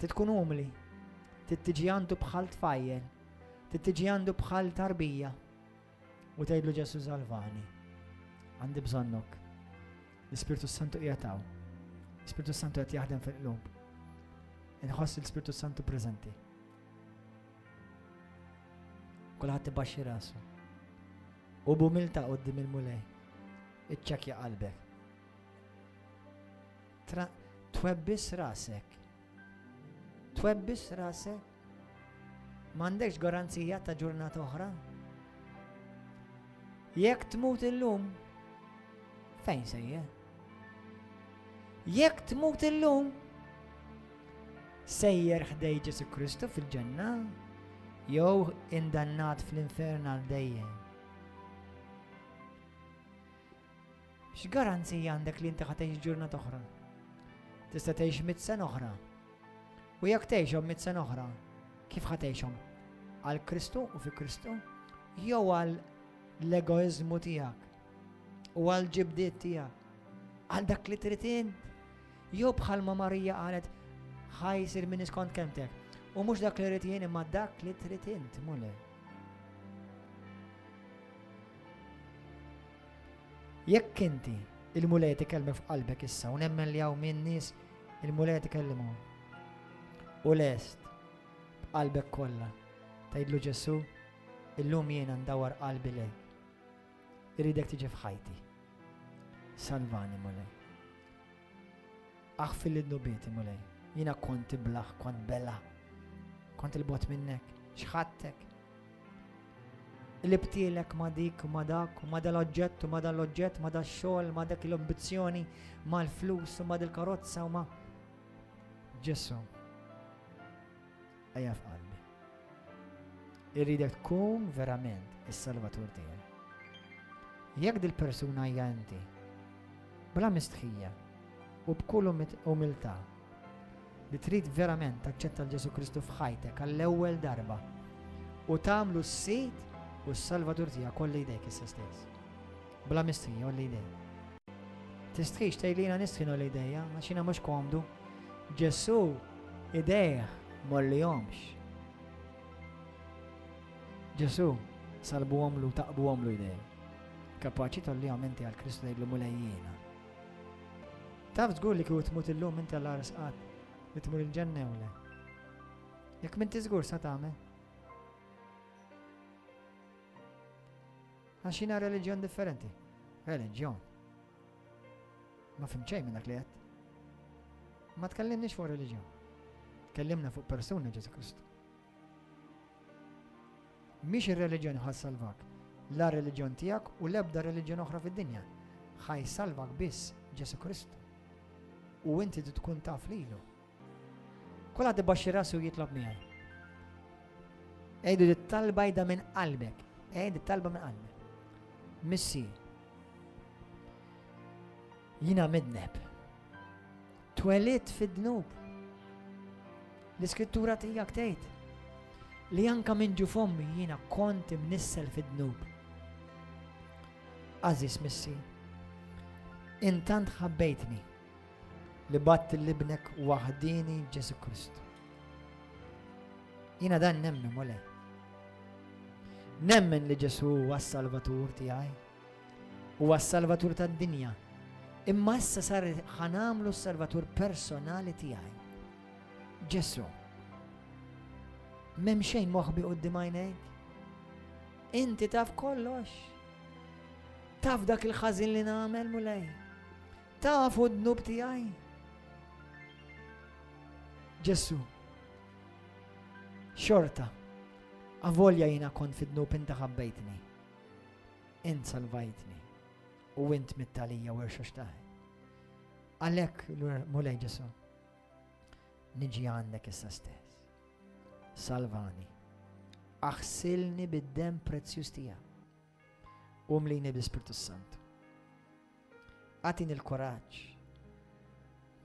titkun umli, tittiġi għandu bħal tfajjen, tittiġi għandu bħal tarbija. U tgħidlu Ġesu Salvani, għandi bżonnok. L-Ispirtu Santu jgħataw, l spiritu Santu qed jaħdem fil lum Inħoss l spiritu Santu preżenti. Kulħadd ibaxxi rasu. U bumilta qoddim il-mulej. Iċċakja qalbek. Twebbis rasek twebbis rasek, mandekx garanzija ta' ġurnata oħra. Jekk tmut illum, fejn sejje? Jekk tmut illum, sejjer ħdej Ġesu Kristu fil-ġenna, jew indannat fl-infern għal dejjem. X'garanzija għandek li inti ħatejx ġurnata oħra? Tista' tgħix mit sen oħra. U jekk tgħixhom mit sen oħra, kif ħatejxhom? Għal Kristu u fi Kristu? Jew għal l-egoizmu tiegħek u għal ġibdiet tiegħek? Għal dak li trid int? bħal bħalma Marija qalet sir minn iskont kemtek. U mhux dak li tritin imma dak li trid t-mulli? Jekk inti il-mulej t-kelmi f'qalbek issa u li għaw min nies il-mulej tikellimu u lest b'qalbek kollha tgħidlu Ġesu illum jiena ndawar qalbi lej. Iridek tiġi f'ħajti. Salvani mulej. Aħfil l-nubieti mulej. Jiena konti blaħ, kont bella. Kont il-bot minnek, xħattek. Libtilek ma dik, ma dak, ma dal-oġġett, ma dal-oġġett, ma dal-xol, ma dak l ambizjoni ma l-flus, ma dal-karozza, ma. Ġesu ejja f'qalbi. Irridek tkun verament is-salvatur tijaj. Jekk dil-persuna hija inti, bla mistħija u b'kull umiltà li trid verament taċċetta l-Ġesu Kristu f'ħajtek għall-ewwel darba u tagħmlu s-sit u s-salvatur tiegħek kolli jdejk issa stess. Bla mistħija u l-idej. Tistħix tgħidlina nistħinu l-idejja għax jiena mhux komdu. Ġesu idejh mollihomx. Ġesu, salbu għomlu, taqbu għomlu idej. Kapaċi tolli għamenti għal Kristu dejlu mulejjena. Taf zgur li kju tmut l lum inti għal arsqat li tmur il-ġenne u le. Jek minti zgur sa tame? Għaxina religjon differenti. Religjon. Ma fimċej kliet. Ma t Ma tkellimniex fuq religjon kellimna fuq persuna Ġesu Kristu. Mhix ir-reliġjoni ħassalvak, la reliġjon tiegħek u l-ebda reliġjon oħra fid-dinja. Ħaj salvak biss Ġesu Kristu. U inti tkun taf lilu. Kolla dibaxxi rasu jitlob miegħi. Ejdu dit-talba jda minn qalbek. Ejdu talba minn qalbek. Missi. Jina midneb. Twelit fid-dnub l-iskrittura tijak tejt li anka minn ġufommi jiena kont imnissel fid-dnub. Aziz missi, intant ħabbejtni li batt l-libnek wahdini Ġesu Krist. Jina dan nemmen mole. Nemmen li Ġesu huwa s-salvatur tiegħi, u s-salvatur tad-dinja. Imma issa sar ħanamlu s-salvatur personali tiegħi Ġessu, mem xejn moħbi u d-dimajnejk? Inti taf kollox. Taf dak il-ħazin li namel mulej. Taf u d-nub tijaj. Ġessu, xorta, avolja jina kon fid-nub inta ħabbejtni. Int salvajtni. U int mit-talija u irxux taħi. Għalek, mulej ġesu niġi għandek issa stess. Salvani, aħsilni bid-dem prezzjuż tiegħek. Umlini bl-Spiritu Santu. Għatin il-koraġġ.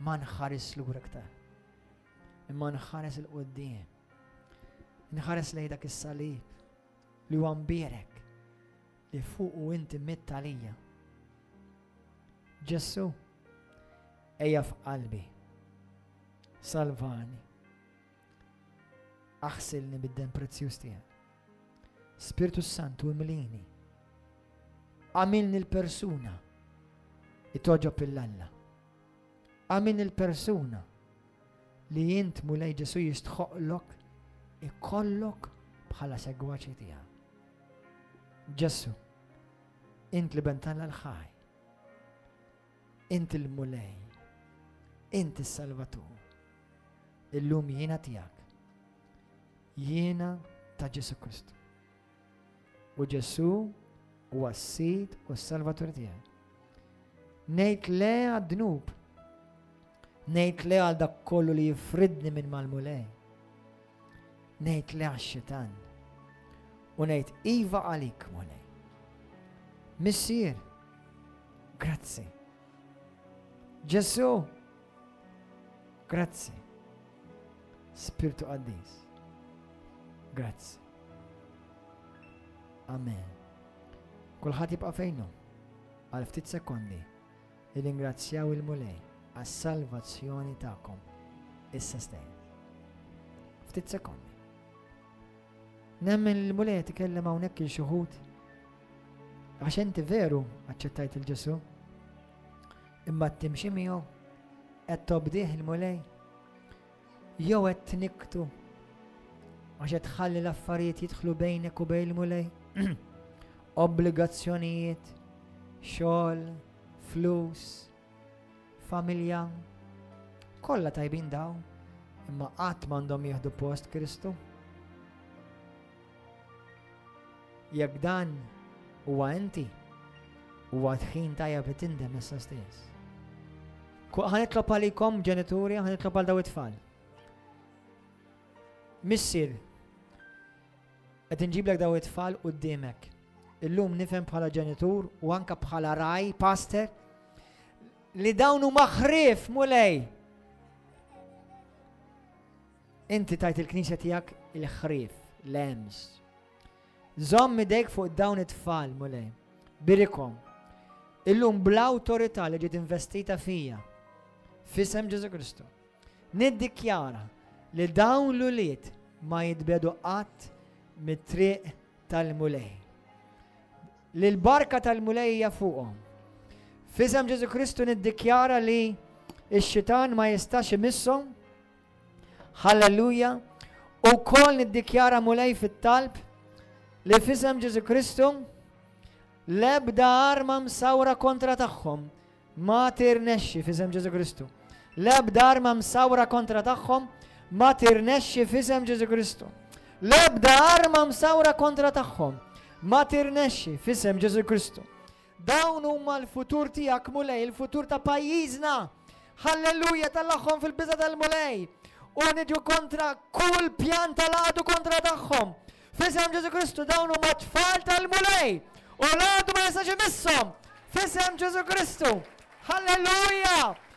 Ma nħares l-għura ktar. Imma nħares l-qoddim. Nħares lejdak is-salib li għambirek li fuq u inti mit-talija. Ġessu, eja f'qalbi salvani. Aħsilni bid-den prezzjuż tiegħek. Spiritu Santu imlini. Għamilni l-persuna itoġob il-alla. Għamilni l-persuna li jint mulej ġesu jistħoqlok ikollok bħala segwaċi tiegħek. Ġesu. int li bentalla l-ħaj, int il-mulej, int il-salvatur illum jiena tijak. Jiena ta' Ġesu Kristu. U Ġesu u għassid u s-salvatur tijak. Nejt le għad-dnub. Nejt le għal dak kollu li jifridni minn mal-mulej. Nejt le għax xetan U nejt iva għalik mulej. Missir, grazzi. Ġesu, grazzi Spiritu Qaddis. Grazzi. Amen. Kulħadd jibqa' fejnu għal ftit sekondi il-ingrazzjaw il-mulej għas-salvazzjoni tagħkom issa stejn. Ftit sekondi. Nemmen il-mulej tkellem hawnhekk il xuħud għax inti veru aċċettajt il-Ġesu imma t-timxi miegħu qed tobdih il-mulej jew qed tniktu għax qed tħalli l-affarijiet jidħlu bejnek u bejn mulej. Obbligazzjonijiet, xogħol, flus, familja, kollha tajbin daw, imma qatt m'għandhom jieħdu post Kristu. Jekk dan huwa inti, huwa tħin tajjeb li tindem issa stess. Ħanitlob għalikom ġenituri, ħanitlob għal daw it-tfal. Missir, għed nġiblek daw it-tfal u d-dimek. Illum nifem bħala ġenitur u anka bħala raj, pastor, li dawnu maħrif mulej. Inti tajt il-knisja tijak il-ħrif, lems. Zom midek fuq dawn it-tfal mulej. Birikom. Illum bl autorita li ġiet investita fija. Fisem Ġesu Kristu. Niddikjara li dawn l-uliet ma jitbedu qatt mit-triq tal-mulej. Li l-barka tal-mulejja fuqhom. Fisem Ġesu Kristu niddikjara li x-xitan ma jistax imissom. Halleluja. U kol niddikjara mulej fit-talb li fisem Ġesu Kristu lebda arma msawra kontra tagħhom ma tirnexxi fisem Ġesu Kristu. Lebda arma msawra kontra tagħhom ma tirnexxi f'isem Ġesu Kristu. L-ebda arma msawra kontra tagħhom ma tirnexxi f'isem Ġesu Kristu. Dawn huma l-futur tiegħek mulej, il-futur ta' pajjiżna. Halleluja tal-aħħom fil-biża tal-mulej. U niġu kontra kull pjan tal-għadu kontra tagħhom. F'isem Ġesu Kristu dawn huma tfal tal-mulej. U l-għadu ma jistax imissom. F'isem Ġesu Kristu. Halleluja!